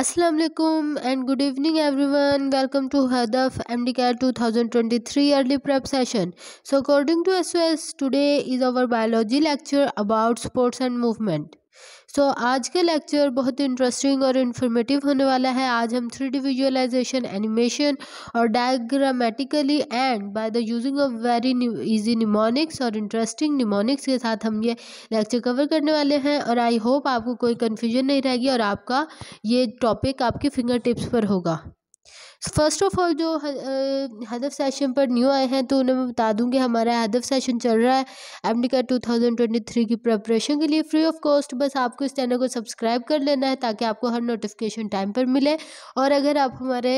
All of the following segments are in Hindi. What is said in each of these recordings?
Assalamu alaikum and good evening everyone. Welcome to Hadaf MDCAT 2023 early prep session. So according to SOS, today is our biology lecture about sports and movement. So so, आज का लेक्चर बहुत इंटरेस्टिंग और इन्फॉर्मेटिव होने वाला है आज हम थ्री डी विजुअलाइजेशन एनिमेशन और diagrammatically and by the using of very easy mnemonics और इंटरेस्टिंग निमोनिक्स के साथ हम ये लेक्चर कवर करने वाले हैं और आई होप आपको कोई कन्फ्यूजन नहीं रहेगी और आपका ये टॉपिक आपके फिंगर टिप्स पर होगा फर्स्ट ऑफ ऑल जो हदफ सेशन पर न्यू आए हैं तो उन्हें मैं बता दूंगी हमारा हदफ सेशन चल रहा है थाउजेंड ट्वेंटी 2023 की प्रिपरेशन के लिए फ्री ऑफ कॉस्ट बस आपको इस चैनल को सब्सक्राइब कर लेना है ताकि आपको हर नोटिफिकेशन टाइम पर मिले और अगर आप हमारे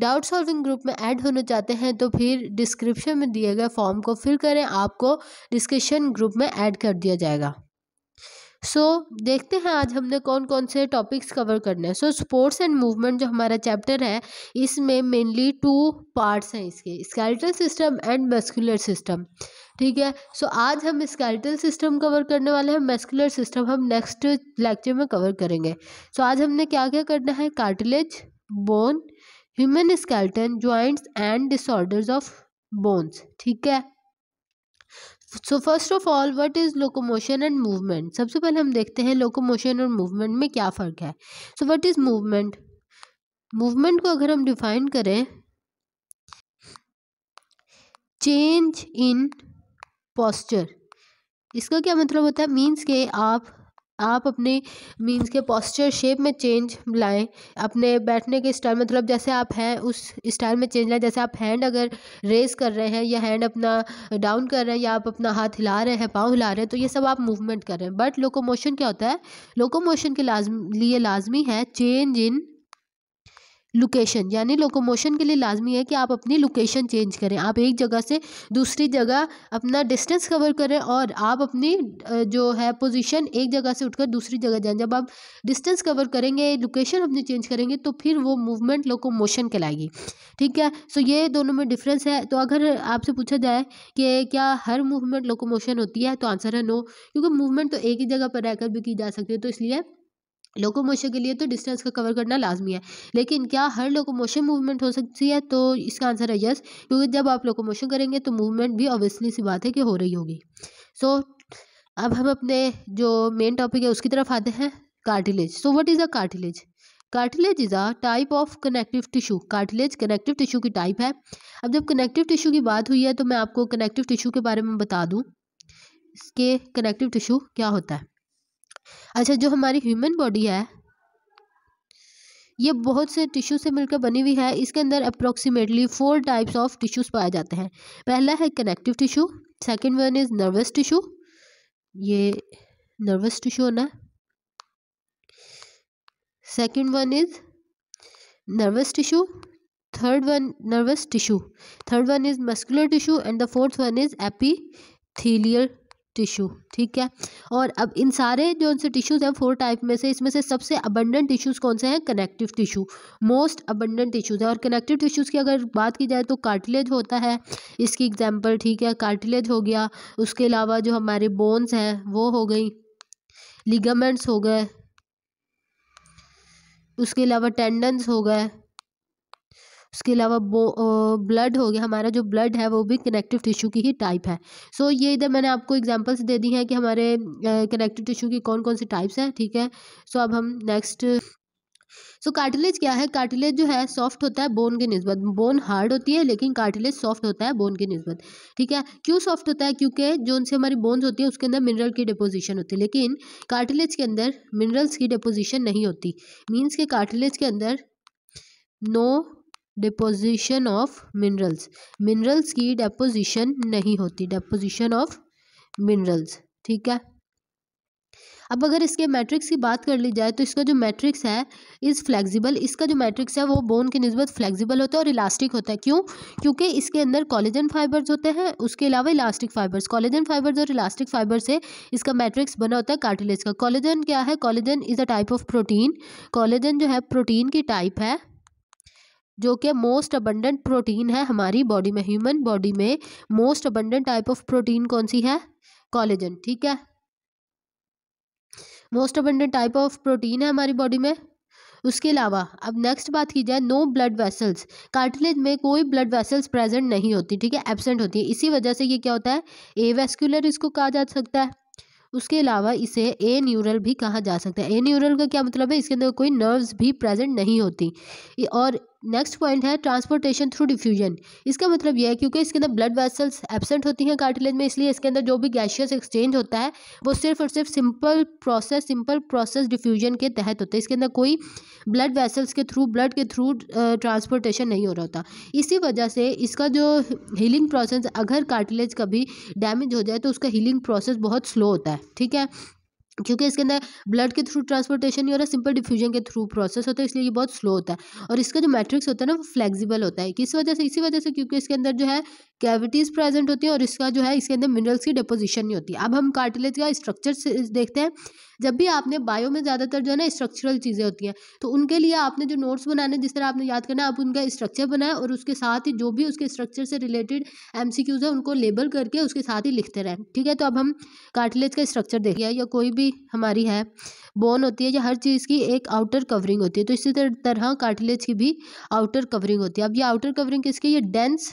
डाउट सॉल्विंग ग्रुप में ऐड होना चाहते हैं तो फिर डिस्क्रिप्शन में दिए गए फॉर्म को फिल करें आपको डिस्कशन ग्रुप में ऐड कर दिया जाएगा सो so, देखते हैं आज हमने कौन कौन से टॉपिक्स कवर करने हैं सो स्पोर्ट्स एंड मूवमेंट जो हमारा चैप्टर है इसमें मेनली टू पार्ट्स हैं इसके skeletal system and muscular system ठीक है सो so, आज हम स्केलेटल सिस्टम कवर करने वाले हैं मस्कुलर सिस्टम हम नेक्स्ट लेक्चर में कवर करेंगे सो so, आज हमने क्या क्या करना है cartilage bone human skeleton joints and disorders of bones ठीक है so first of all what is locomotion and movement सबसे पहले हम देखते हैं लोकोमोशन और मूवमेंट में क्या फ़र्क है so what is movement movement को अगर हम डिफाइन करें चेंज इन पॉस्चर इसका क्या मतलब होता है मीन्स के आप आप अपने मीन्स के पॉस्चर शेप में चेंज लाएं अपने बैठने के स्टाइल मतलब जैसे आप हैं उस स्टाइल में चेंज लाएं जैसे आप हैंड अगर रेस कर रहे हैं या हैंड अपना डाउन कर रहे हैं या आप अपना हाथ हिला रहे हैं पाँव हिला रहे हैं तो ये सब आप मूवमेंट कर रहे हैं बट लोकोमोशन क्या होता है लोकोमोशन के लाजम लिए लाजमी है चेंज इन लोकेशन यानी लोकोमोशन के लिए लाजमी है कि आप अपनी लोकेशन चेंज करें आप एक जगह से दूसरी जगह अपना डिस्टेंस कवर करें और आप अपनी जो है पोजीशन एक जगह से उठकर दूसरी जगह जाएं जब आप डिस्टेंस कवर करेंगे लोकेशन अपनी चेंज करेंगे तो फिर वो मूवमेंट लोकोमोशन कहलाएगी ठीक है सो ये दोनों में डिफरेंस है तो अगर आपसे पूछा जाए कि क्या हर मूवमेंट लोकोमोशन होती है तो आंसर है नो क्योंकि मूवमेंट तो एक ही जगह पर रहकर भी की जा सकती है तो इसलिए लोकोमोशन के लिए तो डिस्टेंस का कवर करना लाजमी है लेकिन क्या हर लोकोमोशन मूवमेंट हो सकती है तो इसका आंसर है यस क्योंकि जब आप लोकोमोशन करेंगे तो मूवमेंट भी ऑब्वियसली सी बात है कि हो रही होगी सो so, अब हम अपने जो मेन टॉपिक है उसकी तरफ आते हैं cartilage so what is a cartilage cartilage is a type of connective tissue cartilage connective tissue की टाइप है अब जब कनेक्टिव टिशू की बात हुई है तो मैं आपको कनेक्टिव टिश्यू के बारे में बता दूँ इसके कनेक्टिव टिश्यू क्या होता है अच्छा जो हमारी ह्यूमन बॉडी है ये बहुत से टिश्यू से मिलकर बनी हुई है इसके अंदर approximately four types of tissues पाए जाते हैं पहला है connective tissue second one is nervous tissue ये नर्वस टिश्यू होना second one is nervous tissue third one nervous tissue third one is muscular tissue and the fourth one is epithelial tissue ठीक है और अब इन सारे जो उनसे टिश्यूज़ हैं फोर टाइप में से इसमें से सबसे अबंडेंट टिश्यूज़ कौन से हैं connective tissue most abundant tissues है और कनेक्टिव टिश्यूज़ की अगर बात की जाए तो कार्टिलेज होता है इसकी एग्जांपल ठीक है कार्टिलेज हो गया उसके अलावा जो हमारे बोन्स हैं वो हो गई लिगामेंट्स हो गए उसके अलावा टेंडन्स हो गए उसके अलावा बो ब्लड हो गया हमारा जो ब्लड है वो भी कनेक्टिव टिश्यू की ही टाइप है सो so, ये इधर मैंने आपको एग्जांपल्स दे दी हैं कि हमारे कनेक्टिव टिश्यू की कौन कौन सी टाइप्स हैं ठीक है सो so, अब हम नेक्स्ट सो so, कार्टिलेज क्या है कार्टिलेज जो है सॉफ्ट होता है बोन के नस्बत बोन हार्ड होती है लेकिन कार्टिलेज सॉफ्ट होता है बोन के नस्बत ठीक है क्यों सॉफ्ट होता है क्योंकि जो उनसे हमारी बोन्स होती है उसके अंदर मिनरल की डिपोजिशन होती है लेकिन कार्टिलेज के अंदर मिनरल्स की डिपोजिशन नहीं होती मीन्स के कार्टिलेज के अंदर no deposition of minerals minerals की डेपोजिशन नहीं होती डेपोजिशन ऑफ मिनरल्स ठीक है अब अगर इसके मैट्रिक्स की बात कर ली जाए तो इसका जो मैट्रिक्स है इज़ फ्लेक्सिबल इसका जो मैट्रिक्स है वो बोन के नस्बत फ्लेक्सिबल होता है और इलास्टिक होता है क्यों क्योंकि इसके अंदर कॉलेजन फाइबर्स होते हैं उसके अलावा इलास्टिक फाइबर्स कॉलेजन फाइबर्स और इलास्टिक फाइबर से इसका मैट्रिक्स बना होता है कार्टिलेज का कॉलेजन क्या है collagen is a type of protein collagen जो है प्रोटीन की टाइप है जो कि मोस्ट अबंडेंट प्रोटीन है हमारी बॉडी में ह्यूमन बॉडी में most abundant type of protein कौन सी है कॉलेजन ठीक है most abundant type of protein है हमारी बॉडी में उसके अलावा अब नेक्स्ट बात की जाए नो ब्लड वेसल्स कार्टिलेज में कोई ब्लड वेसल्स प्रेजेंट नहीं होती ठीक है एबसेंट होती है इसी वजह से ये क्या होता है ए वेस्क्यूलर इसको कहा जा सकता है उसके अलावा इसे ए न्यूरल भी कहा जा सकता है ए न्यूरल का क्या मतलब है इसके अंदर कोई नर्व्स भी प्रेजेंट नहीं होती और नेक्स्ट पॉइंट है ट्रांसपोर्टेशन थ्रू डिफ्यूजन इसका मतलब यह है क्योंकि इसके अंदर ब्लड वेसल्स एबसेंट होती हैं कार्टिलेज में इसलिए इसके अंदर जो भी गैशियस एक्सचेंज होता है वो सिर्फ और सिर्फ simple process simple process diffusion के तहत होता है इसके अंदर कोई ब्लड वेसल्स के थ्रू ब्लड के थ्रू ट्रांसपोर्टेशन नहीं हो रहा होता इसी वजह से इसका जो हीलिंग प्रोसेस अगर कार्टिलेज कभी डैमेज हो जाए तो उसका हीलिंग प्रोसेस बहुत स्लो होता है ठीक है क्योंकि इसके अंदर ब्लड के थ्रू ट्रांसपोर्टेशन नहीं हो रहा सिंपल डिफ्यूजन के थ्रू प्रोसेस होता है इसलिए ये बहुत स्लो होता है और इसका जो मैट्रिक्स होता है ना वो फ्लेक्सिबल होता है किस वजह से इसी वजह से क्योंकि इसके अंदर जो है कैविटीज़ प्रेजेंट होती है और इसका जो है इसके अंदर मिनरल्स की डिपोजिशन नहीं होती अब हम कार्टिलेज का स्ट्रक्चर देखते हैं जब भी आपने बायो में ज़्यादातर जो है ना स्ट्रक्चरल चीज़ें होती हैं तो उनके लिए आपने जो नोट्स बनाने जिस तरह आपने याद करना है आप उनका स्ट्रक्चर बनाएं और उसके साथ ही जो भी उसके स्ट्रक्चर से रिलेटेड एम है उनको लेबल करके उसके साथ ही लिखते रहें ठीक है तो अब हम कार्टिलेज का स्ट्रक्चर देखिए या कोई भी हमारी है बोन होती है या हर चीज़ की एक आउटर कवरिंग होती है तो इसी तरह कार्टिलेज की भी आउटर कवरिंग होती है अब ये आउटर कवरिंग किसकी ये डेंस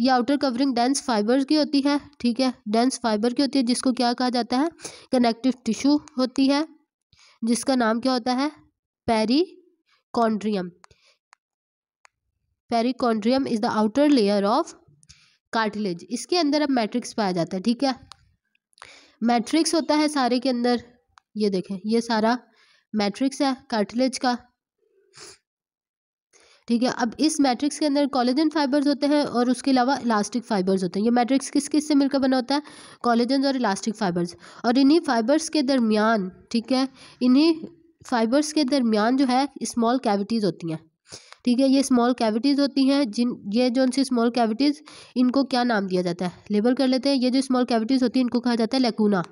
ये आउटर कवरिंग डेंस फाइबर की होती है ठीक है डेंस फाइबर की होती है जिसको क्या कहा जाता है कनेक्टिव टिश्यू होती है जिसका नाम क्या होता है perichondrium perichondrium is the outer layer of cartilage इसके अंदर अब मैट्रिक्स पाया जाता है ठीक है मैट्रिक्स होता है सारे के अंदर ये देखें ये सारा मैट्रिक्स है कार्टिलेज का ठीक है अब इस मैट्रिक्स के अंदर कॉलेजन फाइबर्स होते हैं और उसके अलावा इलास्टिक फाइबर्स होते हैं ये मैट्रिक्स किस किस से मिलकर बना होता है कॉलेजन और इलास्टिक फाइबर्स और इन्हीं फाइबर्स के दरमियान ठीक है इन्हीं फाइबर्स के दरमियान जो है स्मॉल कैविटीज़ होती हैं ठीक है ये स्मॉल कैविटीज़ होती हैं जिन ये जो उनसे स्मॉल कैविटीज़ इनको क्या नाम दिया जाता है लेबल कर लेते हैं ये जो स्मॉल कैविटीज़ होती हैं इनको कहा जाता है लेकूना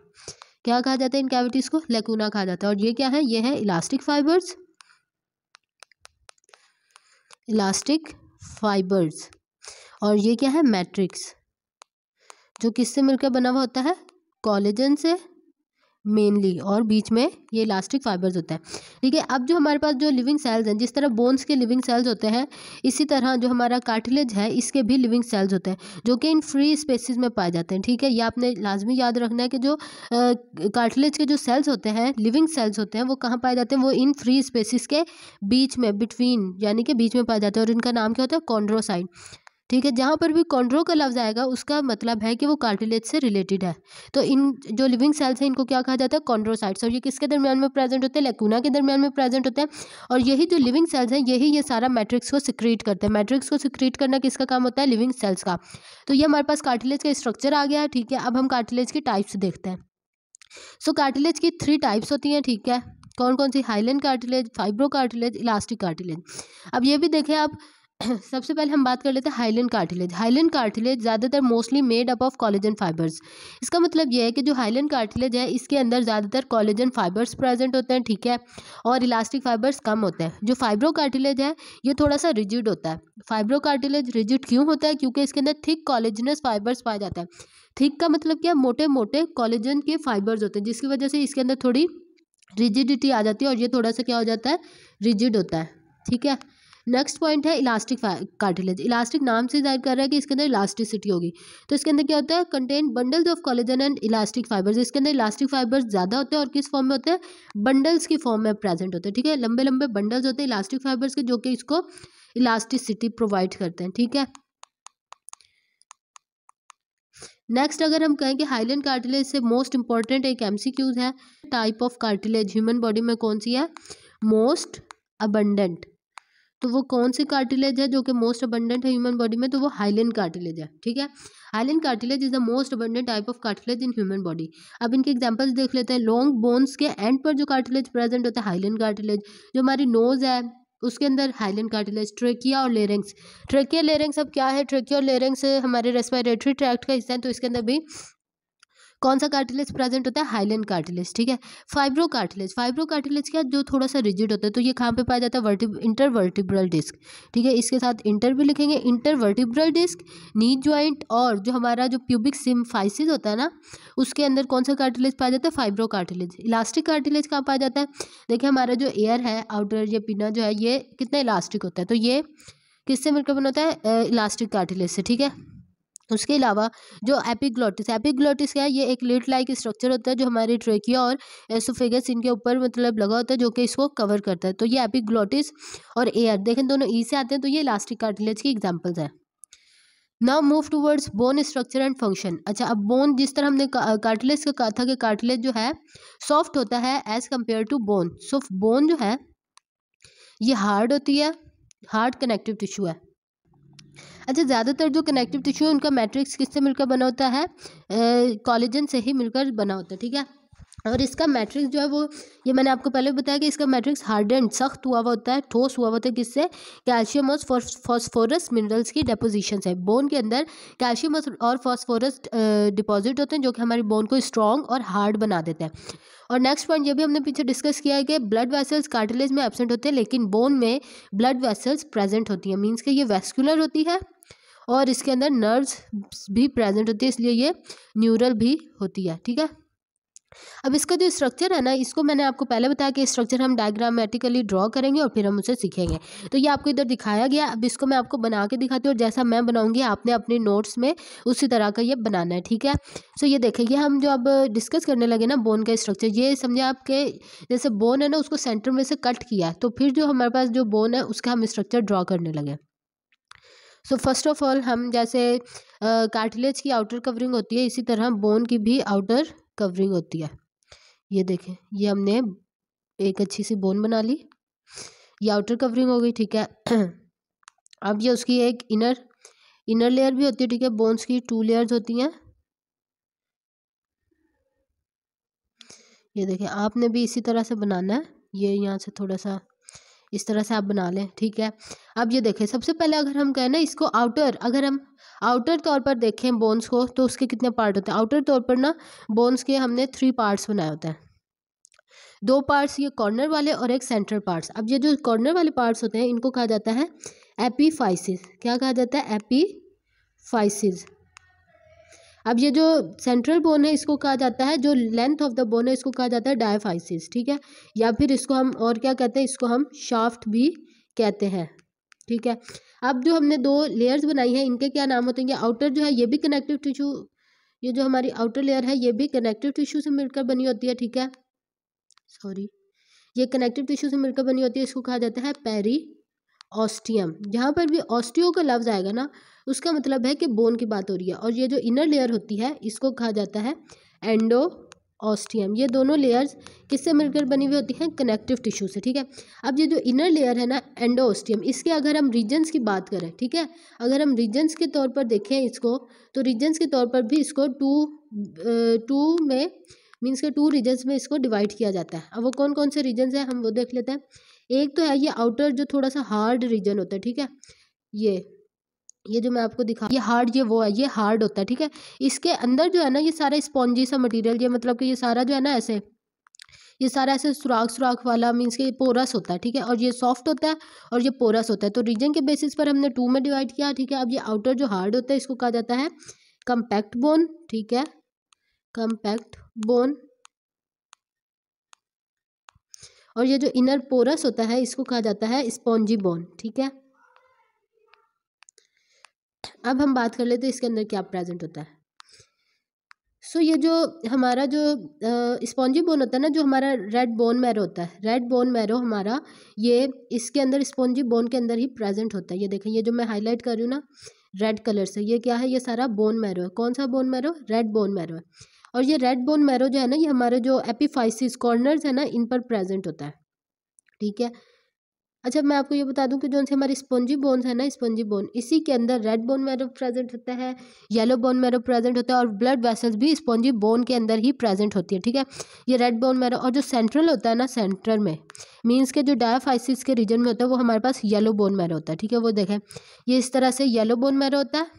क्या कहा जाता है इन कैविटीज़ को लेकूना कहा जाता है और ये क्या है ये है इलास्टिक फाइबर्स इलास्टिक फाइबर्स और ये क्या है मैट्रिक्स जो किससे मिलकर बना हुआ होता है कॉलेजन से मेनली और बीच में ये इलास्टिक फाइबर्स होते हैं ठीक है अब जो हमारे पास जो लिविंग सेल्स हैं जिस तरह बोन्स के लिविंग सेल्स होते हैं इसी तरह जो हमारा कार्टिलेज है इसके भी लिविंग सेल्स होते हैं जो कि इन फ्री स्पेसिस में पाए जाते हैं ठीक है ये आपने लाजमी याद रखना है कि जो कार्टिलेज के जो सेल्स होते हैं लिविंग सेल्स होते हैं वो कहाँ पाए जाते हैं वो इन फ्री स्पेसिस के बीच में बिटवीन यानी कि बीच में पाए जाते हैं और इनका नाम क्या होता है कॉन्ड्रोसाइन ठीक है जहाँ पर भी कॉन्ड्रो का लफ्ज़ आएगा उसका मतलब है कि वो कार्टिलेज से रिलेटेड है तो इन जो लिविंग सेल्स हैं इनको क्या कहा जाता है कॉन्ड्रोसाइट्स और ये किसके दरमियान में प्रेजेंट होते हैं लेकुना के दरमियान में प्रेजेंट होते हैं और यही जो लिविंग सेल्स हैं यही ये सारा मैट्रिक्स को सिक्रीट करते हैं मैट्रिक्स को सिक्रीट करना किसका काम होता है लिविंग सेल्स का तो ये हमारे पास कार्टिलेज का स्ट्रक्चर आ गया है ठीक है अब हम कार्टिलेज की टाइप्स देखते हैं सो कार्टिलेज की थ्री टाइप्स होती हैं ठीक है कौन कौन सी hyaline cartilage fibro cartilage elastic cartilage अब ये भी देखें आप सबसे पहले हम बात कर लेते हैं हाइलिन कार्टिलेज हाइलिन कार्टिलेज ज़्यादातर mostly made up of collagen fibres इसका मतलब यह है कि जो हाइलिन कार्टिलेज है इसके अंदर ज़्यादातर कॉलेजन फाइबर्स प्रेजेंट होते हैं ठीक है और इलास्टिक फाइबर्स कम होते हैं जो फाइब्रो कार्टिलेज है ये थोड़ा सा रिजिड होता है फाइब्रो कार्टिलेज रिजिड क्यों होता है क्योंकि इसके अंदर थिक कॉलेजनस फाइबर्स पाया जाता है थिक का मतलब क्या मोटे मोटे कॉलेजन के फाइबर्स होते हैं जिसकी वजह से इसके अंदर थोड़ी रिजिडिटी आ जाती है और ये थोड़ा सा क्या हो जाता है रिजिड होता है ठीक है नेक्स्ट पॉइंट है इलास्टिक कार्टिलेज इलास्टिक नाम से जाहिर कर रहा है कि इसके अंदर इलास्टिसिटी होगी तो इसके अंदर क्या होता है content bundles of collagen and elastic fibres इसके अंदर इलास्टिक फाइबर्स ज़्यादा होते हैं और किस फॉर्म में होते हैं बंडल्स की फॉर्म में प्रेजेंट होते हैं ठीक है लंबे लंबे बंडल्स होते हैं इलास्टिक फाइबर्स के जो कि इसको इलास्टिसिटी प्रोवाइड करते हैं ठीक है नेक्स्ट अगर हम कहें कि हाइलैंड कार्टिलेज से मोस्ट इंपॉर्टेंट एक एम है type of cartilage human body में कौन सी है मोस्ट अबंडेंट तो वो कौन सी कार्टिलेज है जो कि मोस्ट अबंडेंट है ह्यूमन बॉडी में तो वो हाइलिन कार्टिलेज है ठीक है hyaline cartilage is the most abundant type of cartilage in human body अब इनके एग्जाम्पल्स देख लेते हैं लॉन्ग बोन्स के एंड पर जो कार्टिलेज प्रेजेंट होता है हाइलिन कार्टिलेज जो हमारी नोज़ है उसके अंदर हाइलिन कार्टिलेज ट्रेकिया और लेरिंग्स ट्रेकिया लेरिंग्स अब क्या है ट्रेकिया और लेरिंग्स हमारे रेस्पिरेटरी ट्रैक्ट का हिस्सा है तो इसके अंदर भी कौन सा कार्टिलेज प्रेजेंट होता है हाइलैंड कार्टिलेज ठीक है फाइब्रो कार्टिलेज फाइब्रो कार्टिलेज क्या जो थोड़ा सा रिजिड होता है तो ये कहाँ पे पाया जाता है वर्टिब इंटरवर्टिब्रल डिस्क ठीक है इसके साथ इंटर भी लिखेंगे इंटरवर्टिब्रल डिस्क नी ज्वाइंट और जो हमारा जो प्यूबिक सिम्फाइसिस होता है ना उसके अंदर कौन सा कार्टिलेज पाया जाता है फाइब्रो कार्टिलेज इलास्टिक कार्टिलेज कहाँ पाया जाता है देखिए हमारा जो एयर है आउटर या पिना जो है ये कितना इलास्टिक होता है तो ये किससे मिलकर बना होता है इलास्टिक कार्टिलेज से ठीक है उसके अलावा जो एपिग्लॉटिस एपिग्लॉटिस क्या है ये एक लिट लाइक स्ट्रक्चर होता है जो हमारे ट्रेकिया और एसोफेगस इनके ऊपर मतलब लगा होता है जो कि इसको कवर करता है तो ये एपिग्लॉटिस और एयर देखें दोनों ई e से आते हैं तो ये इलास्टिक कार्टिलेज की एग्जाम्पल्स हैं now move towards bone structure and function अच्छा अब बोन जिस तरह हमने कार्टिलेज का कहा था कि कार्टिलेज जो है सॉफ्ट होता है as compare to bone so bone जो है ये हार्ड होती है हार्ड कनेक्टिव टिश्यू है अच्छा ज़्यादातर जो कनेक्टिव टिश्यू है उनका मैट्रिक्स किससे मिलकर बना होता है कॉलेजन से ही मिलकर बना होता है ठीक है और इसका मैट्रिक्स जो है वो ये मैंने आपको पहले बताया कि इसका मैट्रिक्स हार्ड एंड सख्त हुआ हुआ होता है ठोस हुआ हुआ होता है किससे कैल्शियम और फॉस्फोरस मिनरल्स की डिपोजिशन से बोन के अंदर कैल्शियम और फॉस्फोरस डिपॉजिट होते हैं जो कि हमारी बोन को स्ट्रॉन्ग और हार्ड बना देते हैं और नेक्स्ट पॉइंट ये भी हमने पीछे डिस्कस किया है कि ब्लड वेसल्स कार्टिलेज में एबसेंट होते हैं लेकिन बोन में ब्लड वेसल्स प्रेजेंट होती हैं मीन्स कि ये वेस्कुलर होती है और इसके अंदर नर्व्स भी प्रेजेंट होती है इसलिए ये न्यूरल भी होती है ठीक है अब इसका जो स्ट्रक्चर है ना इसको मैंने आपको पहले बताया कि स्ट्रक्चर हम डायग्रामेटिकली ड्रॉ करेंगे और फिर हम उसे सीखेंगे तो ये आपको इधर दिखाया गया अब इसको मैं आपको बना के दिखाती हूँ और जैसा मैं बनाऊंगी आपने अपने नोट्स में उसी तरह का ये बनाना है ठीक है सो ये देखें ये हम जो अब डिस्कस करने लगे ना बोन का स्ट्रक्चर ये समझे आपके जैसे बोन है ना उसको सेंटर में से कट किया तो फिर जो हमारे पास जो बोन है उसका हम स्ट्रक्चर ड्रॉ करने लगे सो फर्स्ट ऑफ ऑल हम जैसे कार्टिलेज की आउटर कवरिंग होती है इसी तरह बोन की भी आउटर कवरिंग होती है ये देखें ये हमने एक अच्छी सी बोन बना ली ये आउटर कवरिंग हो गई ठीक है अब ये उसकी एक इनर इनर लेयर भी होती है ठीक है बोन्स की टू लेयर्स होती हैं ये देखें आपने भी इसी तरह से बनाना है ये यहाँ से थोड़ा सा इस तरह से आप बना लें ठीक है अब ये देखें सबसे पहले अगर हम कहें ना इसको आउटर अगर हम आउटर तौर पर देखें बोन्स को तो उसके कितने पार्ट होते हैं आउटर तौर पर ना बोन्स के हमने थ्री पार्ट्स बनाए होते हैं दो पार्ट्स ये कॉर्नर वाले और एक सेंटर पार्ट्स अब ये जो कॉर्नर वाले पार्ट्स होते हैं इनको कहा जाता है एपीफाइसिस क्या कहा जाता है एपीफाइसिस अब ये जो सेंट्रल बोन है इसको कहा जाता है जो लेंथ ऑफ द बोन है इसको कहा जाता है डायफाइसिस ठीक है या फिर इसको हम और क्या कहते हैं इसको हम शाफ्ट भी कहते हैं ठीक है अब जो हमने दो लेयर्स बनाई हैं इनके क्या नाम होते हैं आउटर जो है ये भी कनेक्टिव टिश्यू ये जो हमारी आउटर लेयर है ये भी कनेक्टिव टिश्यू से मिलकर बनी होती है ठीक है सॉरी ये कनेक्टिव टिश्यू से मिलकर बनी होती है इसको कहा जाता है पेरी ऑस्टियम जहाँ पर भी ऑस्टियो का लफ्ज़ आएगा ना उसका मतलब है कि बोन की बात हो रही है और ये जो इनर लेयर होती है इसको कहा जाता है एंडो ऑस्टियम ये दोनों लेयर्स किससे मिलकर बनी हुई होती हैं कनेक्टिव टिश्यू से ठीक है अब ये जो इनर लेयर है ना एंडो ऑस्टियम इसके अगर हम रीजन्स की बात करें ठीक है अगर हम रीजन्स के तौर पर देखें इसको तो रीजन्स के तौर पर भी इसको टू टू में मीन्स के टू रीजन्स में इसको डिवाइड किया जाता है अब वो कौन कौन से रीजन्स हैं हम वो देख लेते हैं एक तो है ये आउटर जो थोड़ा सा हार्ड रीजन होता है ठीक है ये ये जो मैं आपको दिखा ये हार्ड ये वो है ये हार्ड होता है ठीक है इसके अंदर जो है ना ये सारा स्पॉन्जी सा मटेरियल ये मतलब कि ये सारा जो है ना ऐसे ये सारा ऐसे सुराख सुराख वाला मीन्स के पोरस होता है ठीक है और ये सॉफ्ट होता है और ये पोरस होता है तो रीजन के बेसिस पर हमने टू में डिवाइड किया ठीक है अब ये आउटर जो हार्ड होता है इसको कहा जाता है कंपैक्ट बोन ठीक है कंपैक्ट बोन और ये जो इनर पोरस होता है इसको कहा जाता है स्पॉन्जी बोन ठीक है अब हम बात कर लेते हैं इसके अंदर क्या प्रेजेंट होता है सो so, ये जो हमारा जो स्पॉन्जी बोन होता है ना जो हमारा रेड बोन मैरो होता है रेड बोन मैरो हमारा ये इसके अंदर स्पॉन्जी बोन के अंदर ही प्रेजेंट होता है ये देखें ये जो मैं हाईलाइट कर रही हूँ ना रेड कलर से ये क्या है ये सारा बोन मैरो है कौन सा bone marrow red bone marrow है और ये रेड बोन मैरो जो है ना ये हमारे जो एपीफाइसिस कॉर्नर्स है ना इन पर प्रेजेंट होता है ठीक है अच्छा मैं आपको ये बता दूं कि जो से हमारी स्पॉन्जी बोन्स है ना स्पॉन्जी बोन इसी के अंदर रेड बोन मैरो प्रेजेंट होता है येलो बोन मैरो प्रेजेंट होता है और ब्लड वेसल्स भी स्पॉन्जी बोन के अंदर ही प्रेजेंट होती है ठीक है ये रेड बोन मैरो और जो सेंट्रल होता है ना सेंट्रल में मीन्स के जो डायाफाइसिस के रीजन में होता है वो हमारे पास येलो बोन मैरो होता है ठीक है वो देखें ये इस तरह से येलो बोन मैरो होता है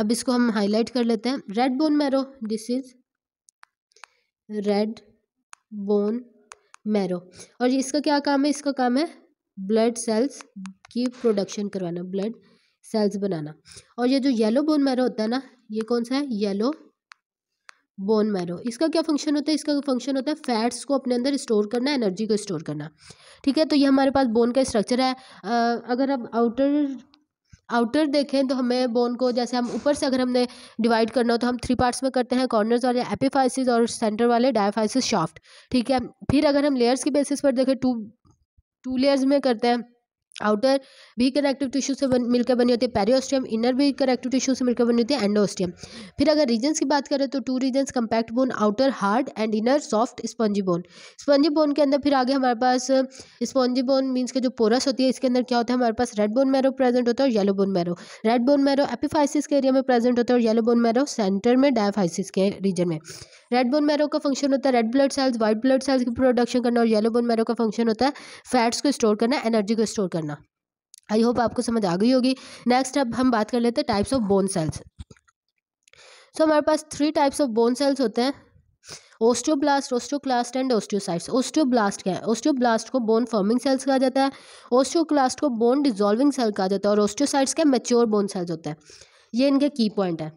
अब इसको हम हाईलाइट कर लेते हैं red bone marrow this is red bone marrow और इसका क्या काम है इसका काम है ब्लड सेल्स की प्रोडक्शन करवाना ब्लड सेल्स बनाना और ये जो येलो बोन मैरो होता है ना ये कौन सा है येलो बोन मैरो इसका क्या फंक्शन होता है इसका फंक्शन होता है फैट्स को अपने अंदर स्टोर करना एनर्जी को स्टोर करना ठीक है तो ये हमारे पास बोन का स्ट्रक्चर है आ, अगर आप आउटर आउटर देखें तो हमें बोन को जैसे हम ऊपर से अगर हमने डिवाइड करना हो तो हम थ्री पार्ट्स में करते हैं कॉर्नर्स वाले एपीफाइसिस और सेंटर वाले डायफाइसिस शाफ्ट ठीक है फिर अगर हम लेयर्स की बेसिस पर देखें टू टू लेयर्स में करते हैं आउटर भी कनेक्टिव टिश्यू से बन मिलकर बनी होती है पेरियोस्टियम इनर भी कनेक्टिव टिश्यू से मिलकर बनी होती है एंडोस्टियम फिर अगर रीजन्स की बात करें तो two regions compact bone outer hard and inner soft spongy bone spongy bone के अंदर फिर आगे हमारे पास स्पॉन्जी बोन मीन्स के जो पोरस होती है इसके अंदर क्या होता है हमारे पास रेड बोन मैरो प्रेजेंट होता है और yellow bone marrow red bone marrow epiphysis के एरिया में प्रेजेंट होता है और येलो बोन मैरो सेंटर में डायफाइसिस के रीजन में रेड बोन मैरो का फंक्शन होता है red blood cells white blood cells की प्रोडक्शन करना और येलो बोन मैरो का फंक्शन होता है फैट्स को स्टोर करना एनर्जी को स्टोर करना आई होप आपको समझ आ गई होगी नेक्स्ट अब हम बात कर लेते हैं types of bone cells so हमारे पास three types of bone cells होते हैं osteoblast osteoclast and osteocytes osteoblast क्या है ओस्टियोब्लास्ट को बोन फॉर्मिंग सेल्स कहा जाता है ओस्टियोक्लास्ट को बोन डिजोल्विंग सेल कहा जाता है और ओस्टियोसाइट्स क्या मेच्योर बोन सेल्स होते हैं ये इनके की पॉइंट है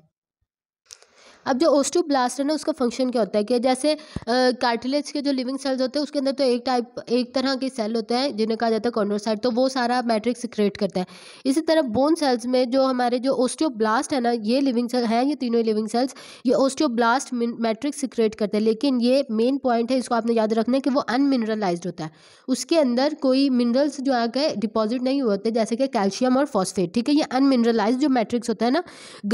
अब जो ओस्टोब्लास्ट है ना उसका फंक्शन क्या होता है कि जैसे कार्टिलेज के जो लिविंग सेल्स होते हैं उसके अंदर तो एक टाइप एक तरह के सेल होते हैं जिन्हें कहा जाता है कॉन्ड्रोसाइट तो वो सारा मैट्रिक्स सिक्रेट करता है इसी तरह बोन सेल्स में जो हमारे जो ओस्टियोब्लास्ट है ना ये लिविंग सेल हैं ये तीनों लिविंग सेल्स ये ओस्टियोब्लास्ट मैट्रिक्स सिक्रेट करते हैं लेकिन ये मेन पॉइंट है इसको आपने याद रखना है कि वो अनमिनरलाइज होता है उसके अंदर कोई मिनरल्स जो आगे डिपॉजिट नहीं होते जैसे कि कैल्शियम और फॉस्फेट ठीक है ये अनमिनरलाइज जो मैट्रिक्स होता है ना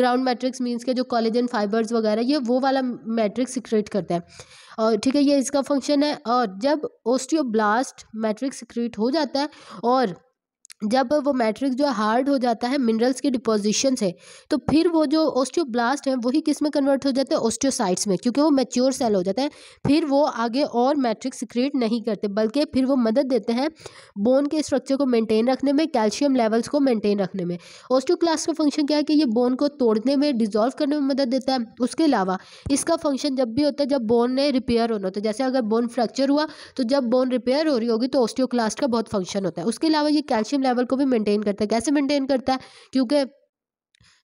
ग्राउंड मैट्रिक्स मीन्स के जो कॉलेजन फाइबर्स वगैरह ये वो वाला मैट्रिक्स सिक्रेट करता है और ठीक है ये इसका फंक्शन है और जब ओस्टियोब्लास्ट मैट्रिक्स सिक्रेट हो जाता है और जब वो मैट्रिक्स जो हार्ड हो जाता है मिनरल्स के डिपोजिशन से तो फिर वो जो ऑस्टियोब्लास्ट हैं वही किस में कन्वर्ट हो जाते हैं ऑस्टियोसाइट्स में क्योंकि वो मैच्योर सेल हो जाते हैं फिर वो आगे और मैट्रिक्स क्रिएट नहीं करते बल्कि फिर वो मदद देते हैं बोन के स्ट्रक्चर को मेनटेन रखने में कैल्शियम लेवल्स को मेनटेन रखने में ऑस्टियोक्लास्ट का फंक्शन क्या है कि ये बोन को तोड़ने में डिजोल्व करने में मदद देता है उसके अलावा इसका फंक्शन जब भी होता है जब बोन ने रिपेयर होना होता है जैसे अगर बोन फ्रैक्चर हुआ तो जब बोन रिपेयर हो रही होगी तो ओस्टियोक्लास्ट का बहुत फंक्शन होता है उसके अलावा ये कैल्शियम लेवल को भी मेंटेन करता है कैसे मेंटेन करता है क्योंकि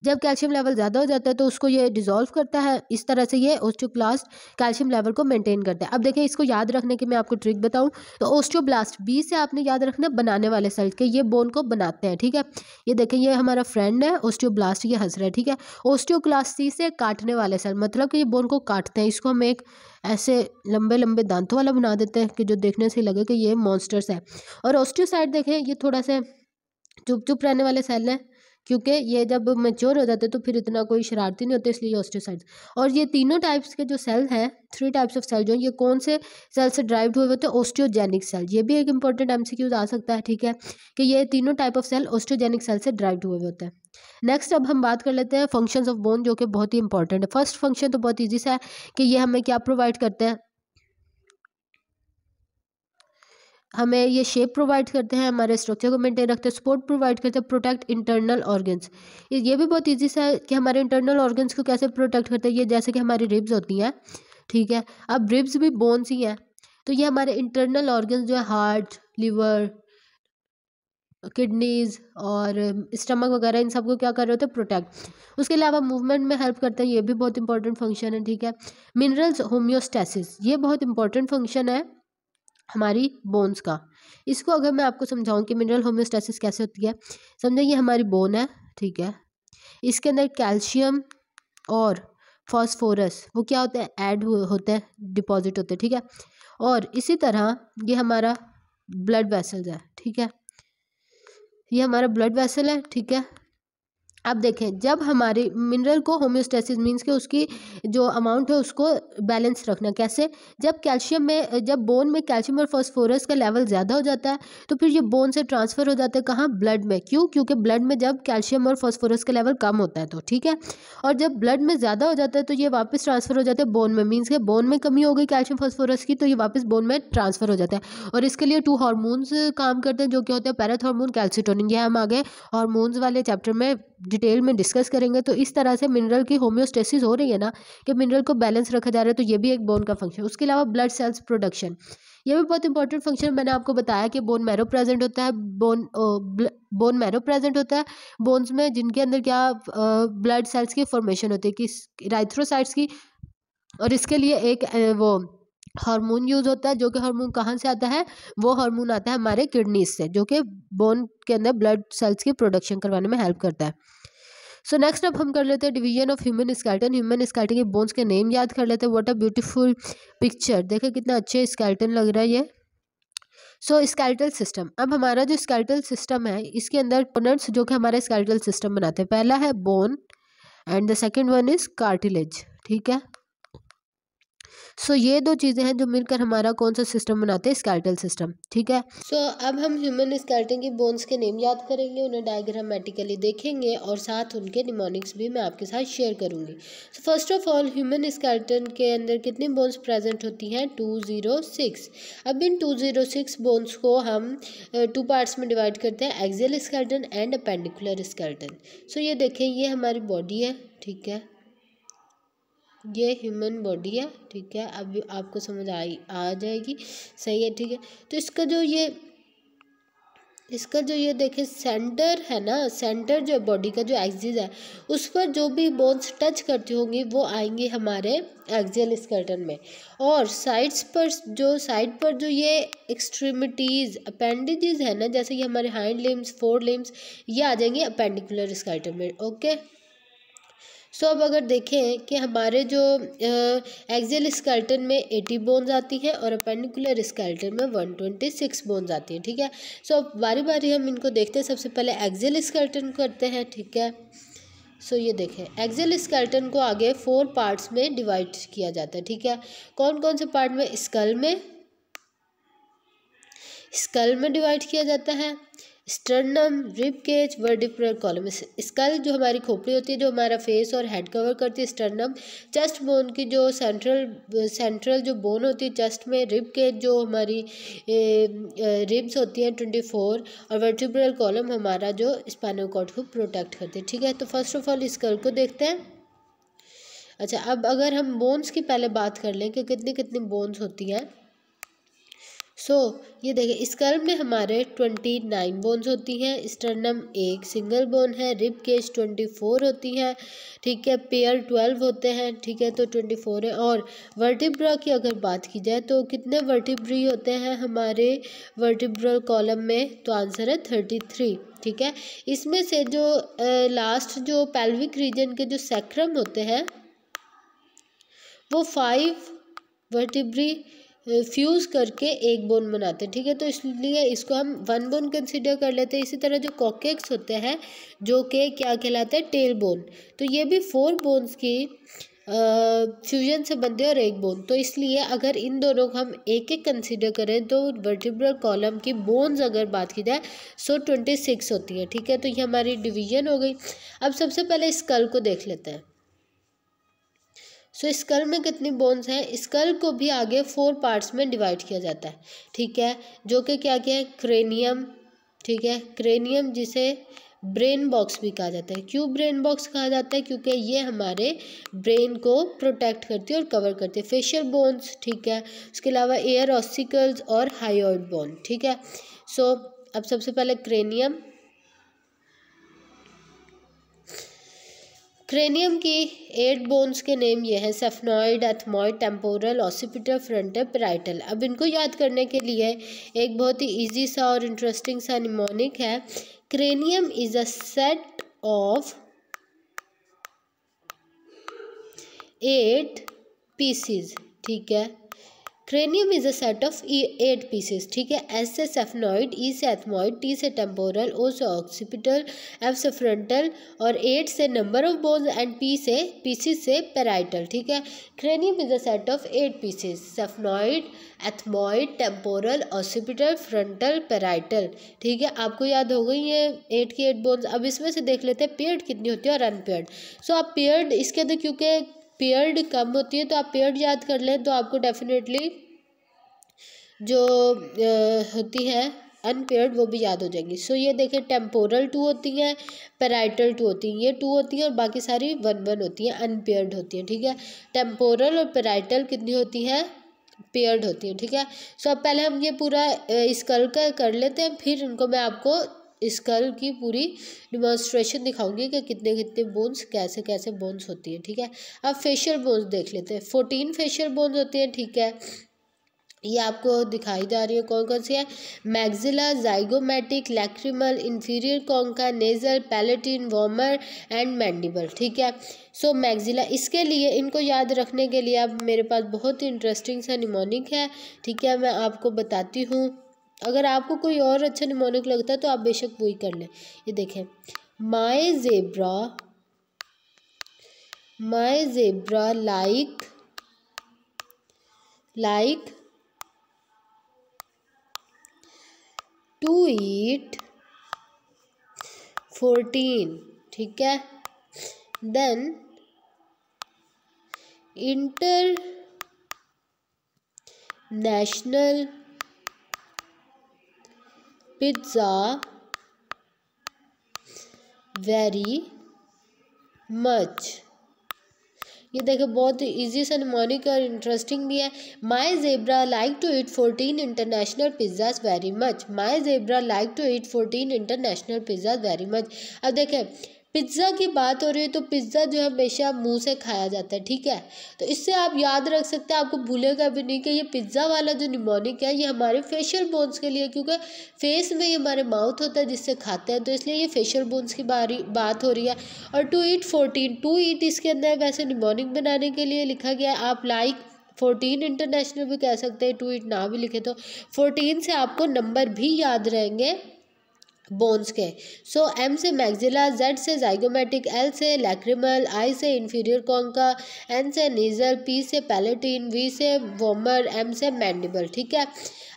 जब कैल्शियम लेवल ज़्यादा हो जाता है तो उसको ये डिजोल्व करता है इस तरह से ये ओस्टोब्लास्ट कैल्शियम लेवल को मेंटेन करता है अब देखें इसको याद रखने की मैं आपको ट्रिक बताऊँ तो ओस्टोब्लास्ट बी से आपने याद रखना बनाने वाले सेल्स के ये बोन को बनाते हैं ठीक है ये देखें ये हमारा फ्रेंड है ओस्टियोब्लास्ट ये हंस रहा है ठीक है ओस्टियोक्लास्ट सी से काटने वाले सेल मतलब कि ये बोन को काटते हैं इसको हम एक ऐसे लंबे लंबे दांतों वाला बना देते हैं कि जो देखने से लगे कि ये मॉन्स्टर्स है और ओस्टियोसाइड देखें ये थोड़ा सा चुप चुप रहने वाले सेल हैं क्योंकि ये जब मेच्योर हो जाते तो फिर इतना कोई शरारती नहीं होते इसलिए ये और ये तीनों टाइप्स के जो सेल हैं थ्री टाइप्स ऑफ सेल जो ये कौन से सेल से ड्राइव्ड हुए होते हैं ऑस्ट्रोजेनिक सेल ये भी एक इंपॉर्टेंट एम आ सकता है ठीक है कि ये तीनों type of cell osteogenic cell से ड्राइव्ड हुए होते हैं नेक्स्ट अब हम बात कर लेते हैं फंक्शंस ऑफ बोन जो कि बहुत ही इंपॉर्टेंट है फर्स्ट फंक्शन तो बहुत ईजी सा है कि ये हमें क्या प्रोवाइड करते हैं हमें ये शेप प्रोवाइड करते हैं हमारे स्ट्रक्चर को मेंटेन रखते हैं सपोर्ट प्रोवाइड करते हैं प्रोटेक्ट इंटरनल ऑर्गन्स ये भी बहुत ईजी सा कि हमारे इंटरनल ऑर्गन्स को कैसे प्रोटेक्ट करते हैं ये जैसे कि हमारी रिब्स होती हैं ठीक है अब रिब्स भी बोन्स ही हैं तो ये हमारे इंटरनल ऑर्गन्स जो है हार्ट लिवर किडनीज और स्टमक um, वगैरह इन सबको क्या कर रहे होते हैं प्रोटेक्ट उसके अलावा मूवमेंट में हेल्प करते हैं ये भी बहुत इंपॉर्टेंट फंक्शन है ठीक है मिनरल्स होम्योस्टेसिस ये बहुत इंपॉर्टेंट फंक्शन है हमारी बोन्स का इसको अगर मैं आपको समझाऊं कि मिनरल होम्योस्टेसिस कैसे होती है समझें ये हमारी बोन है ठीक है इसके अंदर कैल्शियम और फॉस्फोरस वो क्या होते हैं ऐड होते हैं डिपॉजिट होते हैं ठीक है और इसी तरह ये हमारा ब्लड वेसल्स है ठीक है ये हमारा ब्लड वेसल है ठीक है अब देखें जब हमारे मिनरल को होम्योस्टेसिस मीन्स के उसकी जो अमाउंट है उसको बैलेंस रखना कैसे जब कैल्शियम में जब बोन में कैल्शियम और फॉस्फोरस का लेवल ज़्यादा हो जाता है तो फिर ये बोन से ट्रांसफ़र हो जाता है कहाँ ब्लड में क्यों क्योंकि ब्लड में जब कैल्शियम और फॉस्फोरस का लेवल कम होता है तो ठीक है और जब ब्लड में ज़्यादा हो जाता है तो ये वापस ट्रांसफ़र हो जाता है बोन में मीन्स के बोन में कमी हो गई कैल्शियम फॉस्फोरस की तो ये वापस बोन में ट्रांसफ़र हो जाता है और इसके लिए टू हारमोन्स काम करते हैं जो क्या होते हैं पैराथॉर्मोन हार्मोन कैल्सिटोनिन ये हम आगे हारमोन्स वाले चैप्टर में डिटेल में डिस्कस करेंगे तो इस तरह से मिनरल की होम्योस्टेसिस हो रही है ना कि मिनरल को बैलेंस रखा जा रहा है तो ये भी एक बोन का फंक्शन उसके अलावा ब्लड सेल्स प्रोडक्शन ये भी बहुत इंपॉर्टेंट फंक्शन मैंने आपको बताया कि बोन मैरो प्रेजेंट होता है बोन बोन मैरो प्रेजेंट होता है बोन्स में जिनके अंदर क्या ब्लड सेल्स की फॉर्मेशन होती है कि राइथ्रोसाइट्स की और इसके लिए एक वो हार्मोन यूज़ होता है जो कि हार्मोन कहाँ से आता है वो हार्मोन आता है हमारे किडनीज से जो कि बोन के अंदर ब्लड सेल्स की प्रोडक्शन करवाने में हेल्प करता है सो नेक्स्ट अब हम कर लेते हैं division of human skeleton human skeleton के बोन्स के नेम याद कर लेते हैं व्हाट अ ब्यूटीफुल पिक्चर देखें कितना अच्छे स्केल्टन लग रहा है ये सो स्केल्टल सिस्टम अब हमारा जो स्केल्टल सिस्टम है इसके अंदर कंपोनेंट्स जो कि हमारा स्केल्टल सिस्टम बनाते हैं पहला है bone and the second one is cartilage ठीक है सो so, ये दो चीज़ें हैं जो मिलकर हमारा कौन सा सिस्टम बनाते हैं स्कैल्टल सिस्टम ठीक है सो so, अब हम ह्यूमन स्कैल्टन की बोन्स के नेम याद करेंगे उन्हें डायग्रामेटिकली देखेंगे और साथ उनके निमोनिक्स भी मैं आपके साथ शेयर करूँगी so first of all human skeleton के अंदर कितनी बोन्स प्रेजेंट होती हैं टू ज़ीरो सिक्स अब इन टू ज़ीरो सिक्स बोन्स को हम टू पार्ट्स में डिवाइड करते हैं axial skeleton and appendicular skeleton so ये देखें ये हमारी बॉडी है ठीक है ये ह्यूमन बॉडी है ठीक है अब आपको समझ आई आ जाएगी सही है ठीक है तो इसका जो ये इसका जो ये देखे सेंटर है ना सेंटर जो बॉडी का जो एक्सिस है उस पर जो भी बोन्स टच करती होंगी वो आएंगी हमारे एक्जियल स्कर्टन में और साइड्स पर जो साइड पर जो ये एक्सट्रीमिटीज़ अपेंडेजेस है ना जैसे कि हमारे हाइंड लिम्स फोर लिम्स ये आ जाएंगे अपेंडिकुलर स्कर्टन में ओके सो अब अगर देखें कि हमारे जो एक्जल स्कर्टन में एटी बोन्स आती हैं और अपेंडिकुलर स्कैल्टन में वन ट्वेंटी सिक्स बोन्स आती हैं ठीक है सो अब बारी बारी हम इनको देखते हैं सबसे पहले एक्जल स्कर्टन करते हैं ठीक है सो so, ये देखें एक्जल स्कर्टन को आगे फोर पार्ट्स में डिवाइड किया जाता है ठीक है कौन कौन से पार्ट में स्कल में स्कल में डिवाइड किया जाता है sternum rib cage vertebral column skull जो हमारी खोपड़ी होती है जो हमारा फेस और हेड कवर करती है स्टर्नम चेस्ट बोन की जो सेंट्रल सेंट्रल जो बोन होती है चेस्ट में रिब केज जो हमारी रिब्स होती हैं ट्वेंटी फोर और वर्टिब्रल कॉलम हमारा जो स्पाइनल कॉर्ड को प्रोटेक्ट करती है ठीक है तो फर्स्ट ऑफ ऑल स्कल को देखते हैं अच्छा अब अगर हम बोन्स की पहले बात कर लें कि कितनी कितनी बोन्स होती हैं सो so, ये देखें कर्म में हमारे ट्वेंटी नाइन बोन्स होती हैं स्टर्नम एक सिंगल बोन है रिब केज ट्वेंटी फोर होती है ठीक है पेयर ट्वेल्व होते हैं ठीक है तो ट्वेंटी फोर है और वर्टिब्रा की अगर बात की जाए तो कितने वर्टिब्री होते हैं हमारे वर्टिब्रल कॉलम में तो आंसर है थर्टी थ्री ठीक है इसमें से जो ए, लास्ट जो पैल्विक रीजन के जो सैक्रम होते हैं वो फाइव वर्टिब्री फ्यूज़ करके एक बोन बनाते हैं ठीक है तो इसलिए इसको हम वन बोन कंसिडर कर लेते हैं इसी तरह जो कॉकेक्स होते हैं जो के क्या कहलाते हैं टेल बोन तो ये भी फोर बोन्स की फ्यूजन से बनते हैं और एक बोन तो इसलिए अगर इन दोनों को हम एक एक कंसीडर करें तो वर्टिब्रल कॉलम की बोन्स अगर बात की जाए सो ट्वेंटी सिक्स होती है ठीक है तो ये हमारी डिवीजन हो गई अब सबसे पहले स्कल को देख लेते हैं सो स्कल में कितनी बोन्स हैं स्कल को भी आगे फोर पार्ट्स में डिवाइड किया जाता है ठीक है जो कि क्या क्या है क्रेनियम ठीक है क्रेनियम जिसे ब्रेन बॉक्स भी कहा जाता है क्यों ब्रेन बॉक्स कहा जाता है क्योंकि ये हमारे ब्रेन को प्रोटेक्ट करती है और कवर करती है फेशियल बोन्स ठीक है उसके अलावा एयर ऑसिकल्स और हाइड बोन ठीक है सो so, अब सबसे पहले क्रेनियम क्रेनियम की एट बोन्स के नेम ये हैं sphenoid ethmoid temporal occipital front parietal अब इनको याद करने के लिए एक बहुत ही ईजी सा और इंटरेस्टिंग सा निमोनिक है cranium is a set of eight pieces ठीक है cranium is a set of eight pieces ठीक है एस e से सेफनॉइड ई से एथमॉइड टी से टेम्पोरल ओ से ऑक्सीपिटल एफ से फ्रंटल और एट से number of bones and P से पीसीस से पेराइटल ठीक है cranium is a set of eight pieces sphenoid ethmoid temporal occipital frontal parietal ठीक है आपको याद हो गई है एट की एट बोन्स अब इसमें से देख लेते हैं पेयर्ड कितनी होती है और अनपेयर्ड सो so, आप पेयर्ड इसके अंदर क्योंकि पेयर्ड कम होती है तो आप पेयर्ड याद कर लें तो आपको डेफिनेटली जो होती है अनपेयर्ड वो भी याद हो जाएंगी सो so, ये देखें टेम्पोरल टू होती हैं पेराइटल टू होती हैं ये टू होती हैं और बाकी सारी वन वन होती हैं अनपेयर्ड होती हैं ठीक है टेम्पोरल और पेराइटल कितनी होती हैं पेयर्ड होती हैं ठीक है सो so, अब पहले हम ये पूरा स्कल का कर लेते हैं फिर उनको मैं आपको स्कल की पूरी डिमॉन्स्ट्रेशन दिखाऊंगी कि कितने कितने बोन्स कैसे कैसे बोन्स होती हैं ठीक है अब फेशियल बोन्स देख लेते हैं फोर्टीन फेशियल बोन्स होती हैं ठीक है ये आपको दिखाई जा रही है कौन कौन सी है maxilla zygomatic lacrimal inferior concha nasal palatine vomer and mandible ठीक है सो so, मैग्जिला इसके लिए इनको याद रखने के लिए अब मेरे पास बहुत ही इंटरेस्टिंग सा निमोनिक है ठीक है मैं आपको बताती हूँ अगर आपको कोई और अच्छा निमोनिक लगता है तो आप बेशक वही कर लें ये देखें my zebra my zebra like like to eat fourteen ठीक है then international pizza very much ये देखो बहुत इजी सा निमोनिक और इंटरेस्टिंग भी है my zebra like to eat fourteen international pizzas very much my zebra like to eat fourteen international pizzas very much अब देखें पिज्ज़ा की बात हो रही है तो पिज़्ज़ा जो है हमेशा मुंह से खाया जाता है ठीक है तो इससे आप याद रख सकते हैं आपको भूलेगा भी नहीं कि ये पिज़्ज़ा वाला जो निमोनिक है ये हमारे फेशियल बोन्स के लिए क्योंकि फेस में ही हमारे माउथ होता है जिससे खाते हैं तो इसलिए ये फेशियल बोन्स की बारी बात हो रही है और to eat fourteen to eat इसके अंदर वैसे निमोनिक बनाने के लिए लिखा गया है आप लाइक फोर्टीन इंटरनेशनल भी कह सकते हैं टू ईट ना भी लिखे तो फोर्टीन से आपको नंबर भी याद रहेंगे बोन्स के सो so, एम से मैगजिला जेड से जाइगोमेटिक एल से लैक्रिमल आई से इन्फीरियर कॉन्का एन से नीजल पी से पैलेटीन वी से वोमर एम से मैंडिबल ठीक है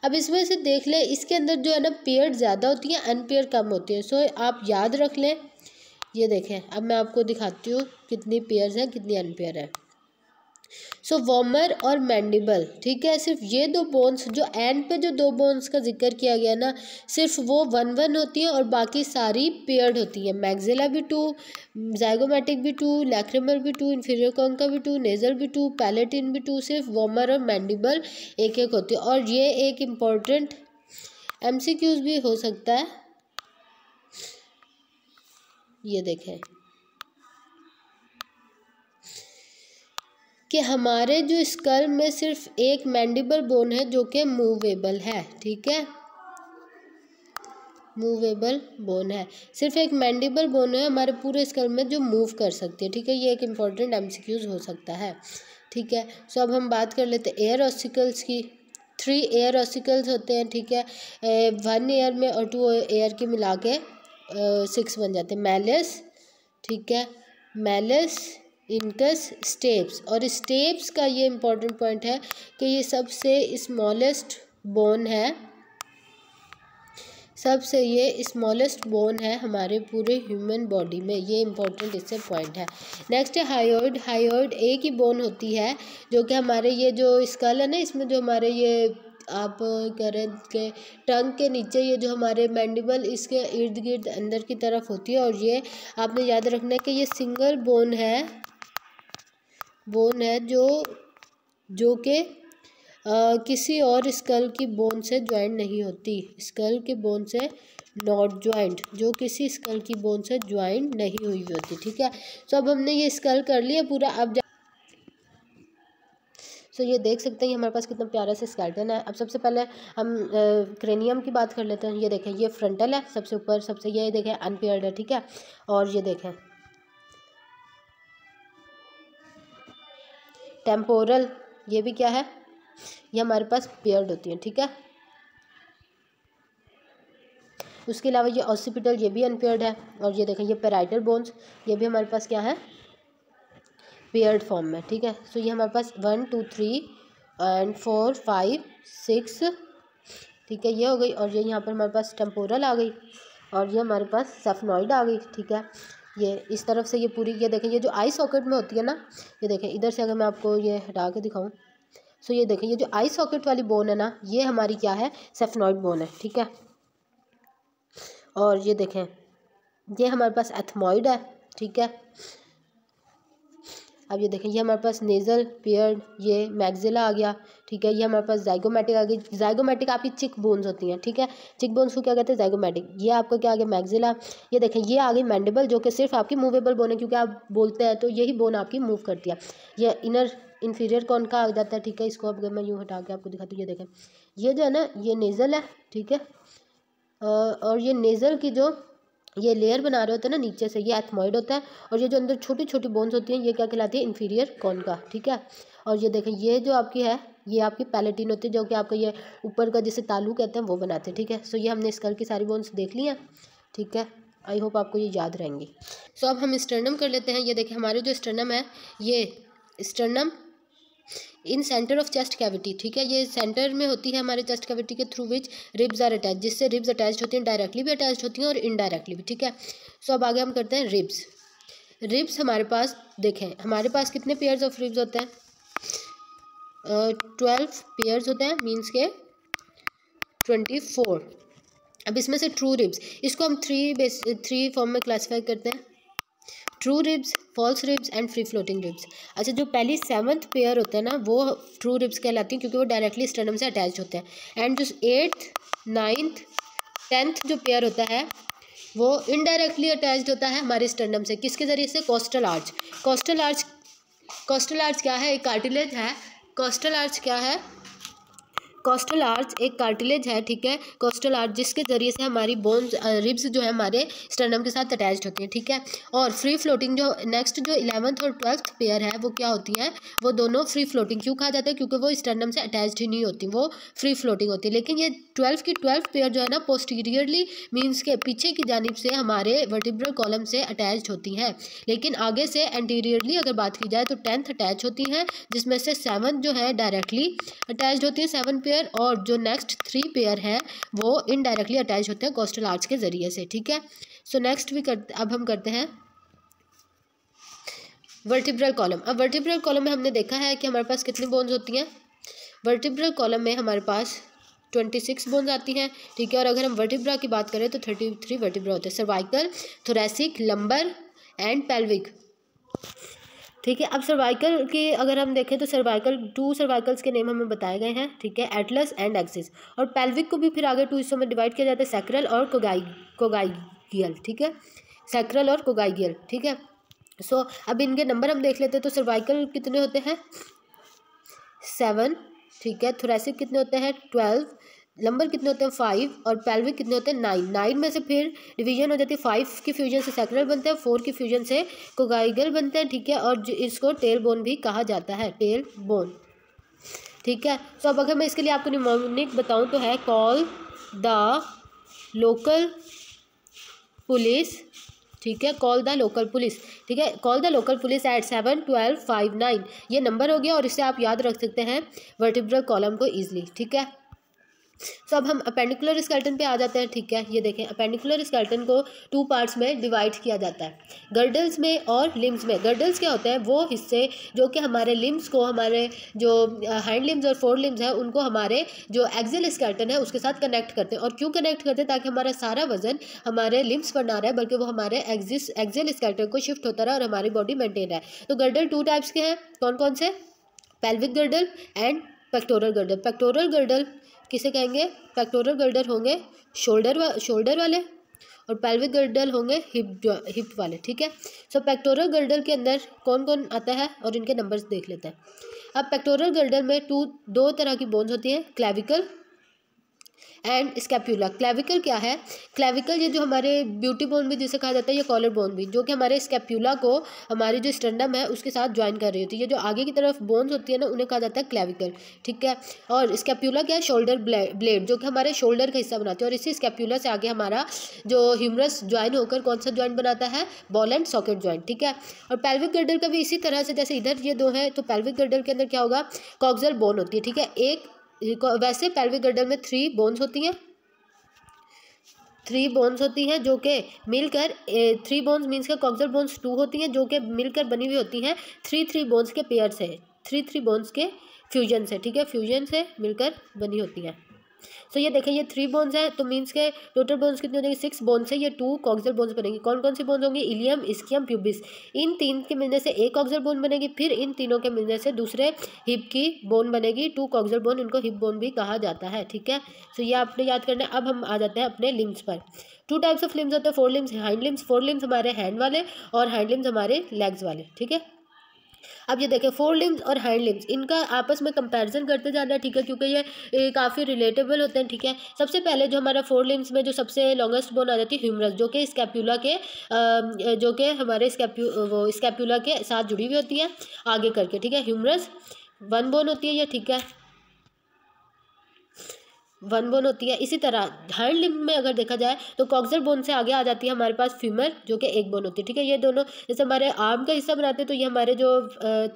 अब इसमें से देख लें इसके अंदर जो है ना पेयर ज़्यादा होती है अनपेयर कम होती है सो so, आप याद रख लें ये देखें अब मैं आपको दिखाती हूँ कितनी पेयर्स हैं कितनी अनपेयर है सो so, वॉमर और मैंडिबल ठीक है सिर्फ ये दो बोन्स जो एंड पे जो दो बोन्स का जिक्र किया गया ना सिर्फ वो वन वन होती हैं और बाकी सारी पेयर्ड होती हैं मैगजिला भी टू जैगोमेटिक भी टू लैक्रेमर भी टू इन्फीरियर कॉन्का भी टू नेजर भी टू पैलेटिन भी टू सिर्फ वॉमर और मैंडिबल एक एक होती है और ये एक इम्पॉर्टेंट एम भी हो सकता है ये देखें कि हमारे जो स्कल में सिर्फ एक मैंडिबल बोन है जो कि मूवेबल है ठीक है मूवेबल बोन है सिर्फ एक मैंडिबल बोन है हमारे पूरे स्कल में जो मूव कर सकती है ठीक है ये एक इम्पॉर्टेंट एमसीक्यूज हो सकता है ठीक है सो अब हम बात कर लेते हैं एयर ऑसिकल्स की थ्री एयर ऑसिकल्स होते हैं ठीक है वन एयर में और टू एयर की मिला के सिक्स बन जाते हैं मैलिस ठीक है मैलिस इनकस स्टेप्स और स्टेप्स का ये इम्पोर्टेंट पॉइंट है कि ये सबसे स्मॉलेस्ट बोन है सबसे ये स्मॉलेस्ट बोन है हमारे पूरे ह्यूमन बॉडी में ये इम्पोर्टेंट इससे पॉइंट है नेक्स्ट है हाइड हाइड एक ही बोन होती है जो कि हमारे ये जो स्कल है ना इसमें जो हमारे ये आप कह रहे के टंग के नीचे ये जो हमारे मैंडिबल इसके इर्द गिर्द अंदर की तरफ होती है और ये आपने याद रखना है कि ये सिंगल बोन है बोन है जो जो आ, किसी और स्कल की बोन से ज्वाइन नहीं होती स्कल के बोन से नॉट ज्वाइंट जो किसी स्कल की बोन से ज्वाइंट नहीं हुई होती ठीक है सो अब हमने ये स्कल कर लिया पूरा अब जा तो ये देख सकते हैं हमारे पास कितना प्यारा सा स्केल्टन है अब सबसे पहले हम क्रेनियम की बात कर लेते हैं ये देखें ये फ्रंटल है सबसे ऊपर सबसे ये देखें अनपेयर्ड है ठीक है और ये देखें टेम्पोरल ये भी क्या है ये हमारे पास पेयर्ड होती है ठीक है उसके अलावा ये ऑसिपिटल ये भी अनपेयर्ड है और ये देखें ये पेराइटल बोन्स ये भी हमारे पास क्या है पेयर्ड फॉर्म में ठीक है सो so, ये हमारे पास one two three and four five six ठीक है ये हो गई और ये यहाँ पर हमारे पास टेम्पोरल आ गई और ये हमारे पास सेफनॉइड आ गई ठीक है ये इस तरफ से ये पूरी ये देखें ये जो आई सॉकेट में होती है ना ये देखें इधर से अगर मैं आपको ये हटा के दिखाऊँ सो ये देखें ये जो आई सॉकेट वाली बोन है ना ये हमारी क्या है सेफनॉइड बोन है ठीक है और ये देखें ये हमारे पास एथमॉइड है ठीक है अब ये देखें ये हमारे पास नेज़ल पेयर ये मैगजिला आ गया ठीक है ये हमारे पास जाइगोमेटिक आ गई जाइगोमेटिक आपकी चिक बोन्स होती हैं ठीक है चिक बोन्स को क्या कहते हैं जाइगोमेटिक ये आपका क्या आ गया मैगजिला ये देखें ये आ गई मैंडेबल जो कि सिर्फ आपकी मूवेबल बोन है क्योंकि आप बोलते हैं तो यही बोन आपकी मूव करती है ये इनर इन्फीरियर कौन का आ जाता है ठीक है इसको अब मैं यूँ हटा के आपको दिखाती हूँ ये देखें ये जो है ना ये नेज़ल है ठीक है और ये नेज़ल की जो ये लेयर बना रहे होते हैं ना नीचे से ये एथमॉइड होता है और ये जो अंदर छोटी छोटी बोन्स होती हैं ये क्या कहलाती है इन्फीरियर कॉन का ठीक है और ये देखें ये जो आपकी है ये आपकी पैलेटिन होती है जो कि आपका ये ऊपर का जैसे तालू कहते हैं वो बनाते हैं ठीक है सो ये हमने स्कल की सारी बोन्स देख ली हैं ठीक है आई होप आपको ये याद रहेंगी सो अब हम स्टर्नम कर लेते हैं ये देखें हमारे जो स्टर्नम है ये sternum in centre of chest cavity ठीक है ये सेंटर में होती है हमारे चेस्ट कैविटी के through which ribs are attach जिससे रिब्स अटैच होती हैं डायरेक्टली भी अटैच होती हैं और इनडायरेक्टली भी ठीक है सो अब आगे हम करते हैं रिब्स रिब्स हमारे पास देखें हमारे पास कितने पेयर्स ऑफ रिब्स होते हैं ट्वेल्व uh, पेयर्स होते हैं मीन्स के ट्वेंटी फोर अब इसमें से ट्रू रिब्स इसको हम थ्री बेस थ्री फॉर्म में क्लासीफाई करते हैं true ribs false ribs and free floating ribs अच्छा जो पहली सेवन्थ पेयर होते हैं ना वो ट्रू रिब्स कहलाती हैं क्योंकि वो डायरेक्टली स्टर्नम से अटैच होते हैं एंड जो एट्थ नाइन्थ टेंथ जो पेयर होता है वो इनडायरेक्टली अटैच होता है हमारे स्टर्नम से किसके ज़रिए से costal arch costal arch costal arch क्या है एक कार्टिलेज है कोस्टल आर्च क्या है कोस्टल आर्च एक कार्टिलेज है ठीक है कोस्टल आर्च जिसके ज़रिए से हमारी बोन्स रिब्स जो है हमारे स्टर्नम के साथ अटैच होती है ठीक है और फ्री फ्लोटिंग जो नेक्स्ट जो इलेवंथ और ट्वेल्थ पेयर है वो क्या होती है वो दोनों फ्री फ्लोटिंग क्यों कहा जाता है क्योंकि वो स्टर्नम से अटैच ही नहीं होती वो फ्री फ्लोटिंग होती है लेकिन ये ट्वेल्थ की ट्वेल्थ पेयर जो है ना पोस्टीरियरली मीन्स के पीछे की जानब से हमारे वर्टिब्रल कॉलम से अटैच होती हैं लेकिन आगे से एंटीरियरली अगर बात की जाए तो टेंथ अटैच होती हैं जिसमें से सेवन जो है डायरेक्टली अटैच होती है सेवन पेयर पेयर और जो नेक्स्ट थ्री पेयर हैं वो इनडायरेक्टली अटैच होते हैं कोस्टल आर्ट्स के ज़रिए से ठीक है सो so, नेक्स्ट भी कर अब हम करते हैं वर्टिब्रल कॉलम अब वर्टिब्रल कॉलम में हमने देखा है कि हमारे पास कितनी बोन्स होती हैं वर्टिब्रल कॉलम में हमारे पास ट्वेंटी सिक्स बोन्स आती हैं ठीक है और अगर हम वर्टिब्रा की बात करें तो थर्टी थ्री वर्टिब्रा होते हैं cervical thoracic lumbar and pelvic ठीक है अब सर्वाइकल के अगर हम देखें तो सर्वाइकल टू सर्वाइकल्स के नेम हमें बताए गए हैं ठीक है एटलस एंड एक्सिस और पेल्विक को भी फिर आगे टू हिस्सों में डिवाइड किया जाता है सैक्रल और कोगाई कोगाइगियल ठीक है सैक्रल और कोगाइगियल ठीक है सो so, अब इनके नंबर हम देख लेते हैं तो सर्वाइकल कितने होते हैं सेवन ठीक है थोरेसिक कितने होते हैं ट्वेल्व नंबर कितने होते हैं फाइव और पैल्विक कितने होते हैं नाइन नाइन में से फिर डिवीजन हो जाती है फाइव की फ्यूजन से सेकुलर बनते हैं फोर की फ्यूजन से कोगाइगल बनते हैं ठीक है और इसको टेल बोन भी कहा जाता है टेल बोन ठीक है तो अब अगर मैं इसके लिए आपको निमोनिक बताऊँ तो है कॉल द लोकल पुलिस ठीक है कॉल द लोकल पुलिस ठीक है call the local police eight seven twelve five nine ये नंबर हो गया और इसे आप याद रख सकते हैं वर्टिब्रल कॉलम को ईजिली ठीक है सो अब हम अपेंडिकुलर स्केल्टन पे आ जाते हैं ठीक है ये देखें अपेंडिकुलर स्केल्टन को टू पार्ट्स में डिवाइड किया जाता है गर्डल्स में और लिम्स में गर्डल्स क्या होते हैं वो हिस्से जो कि हमारे लिम्स को हमारे जो हैंड लिम्स और फोर लिम्स हैं उनको हमारे जो एक्जल स्केल्टन है उसके साथ कनेक्ट करते हैं और क्यों कनेक्ट करते हैं ताकि हमारा सारा वजन हमारे लिम्स पर ना रहे बल्कि वो हमारे एक्जिस एक्जल स्केल्टन को शिफ्ट होता रहे और हमारी बॉडी मेंटेन रहे तो गर्डल टू टाइप्स के हैं कौन कौन से pelvic girdle and pectoral girdle pectoral girdle किसे कहेंगे पैक्टोरल गर्डर होंगे शोल्डर वा, शोल्डर वाले और पैल्विक गर्डल होंगे हिप हिप वाले ठीक है सो पेक्टोरल गर्डल के अंदर कौन कौन आता है और इनके नंबर्स देख लेते हैं अब पेक्टोरल गर्डल में टू दो तरह की बोन्स होती हैं क्लेविकल एंड स्कैप्यूला क्लेविकल क्या है क्लेविकल ये जो हमारे ब्यूटी बोन भी जिसे कहा जाता है या कॉलर बोन भी जो कि हमारे स्कैप्यूला को हमारी जो स्टंडम है उसके साथ ज्वाइन कर रही होती है ये जो आगे की तरफ बोन्स होती है ना उन्हें कहा जाता है क्लेविकल ठीक है और स्कैप्यूला क्या है शोल्डर ब्लेड जो कि हमारे शोल्डर का हिस्सा बनाती है और इसी स्कैप्यूला से आगे हमारा जो ह्यूमरस ज्वाइन होकर कौन सा ज्वाइंट बनाता है बॉल एंड सॉकेट ज्वाइंट ठीक है और पेल्विक गर्डर का भी इसी तरह से जैसे इधर ये दो हैं तो पेल्विक गर्डर के अंदर क्या होगा कॉक्जल बोन होती है ठीक है एक वैसे पैल्विक गर्डल में थ्री बोन्स होती हैं थ्री बोन्स होती हैं जो कि मिलकर थ्री बोन्स मीन्स के कॉक्सर बोन्स टू होती हैं जो कि मिलकर बनी हुई होती हैं थ्री थ्री बोन्स के पेयर से थ्री थ्री बोन्स के फ्यूजन से ठीक है फ्यूजन से मिलकर बनी होती हैं सो so, ये देखें ये थ्री बोन्स है तो मीन्स के टोटल बोन्स कितने बनेंगे सिक्स बोन्स है ये टू कॉक्जर बोन्स बनेंगी कौन कौन सी बोन्स होंगी इलियम इसकियम प्यूबिस इन तीन के मिलने से एक कॉक्जल बोन बनेगी फिर इन तीनों के मिलने से दूसरे हिप की बोन बनेगी टू कॉक्जल बोन इनको हिप बोन भी कहा जाता है ठीक है सो so, ये आपने याद करना है अब हम आ जाते हैं अपने लिम्स पर टू टाइप्स ऑफ लिम्स होते हैं fore limbs hind limbs fore limbs हमारे हैंड वाले और हैंड लिम्स हमारे लेग्स वाले ठीक है अब ये देखें फोर लिम्स और हैंड लिम्स इनका आपस में कंपेरिजन करते जाना है ठीक है क्योंकि ये काफ़ी रिलेटेबल होते हैं ठीक है सबसे पहले जो हमारा फोर लिम्स में जो सबसे लॉन्गेस्ट बोन आ जाती है ह्यूमरस जो कि स्कैप्यूला के जो कि हमारे स्कैप्यू वो स्कैप्यूला के साथ जुड़ी हुई होती है आगे करके ठीक है ह्यूमरस वन बोन होती है ये ठीक है वन बोन होती है इसी तरह हर लिम्ब में अगर देखा जाए तो कॉक्सर बोन से आगे आ जाती है हमारे पास फ्यूमर जो कि एक बोन होती है ठीक है ये दोनों जैसे हमारे आर्म का हिस्सा बनाते हैं तो ये हमारे जो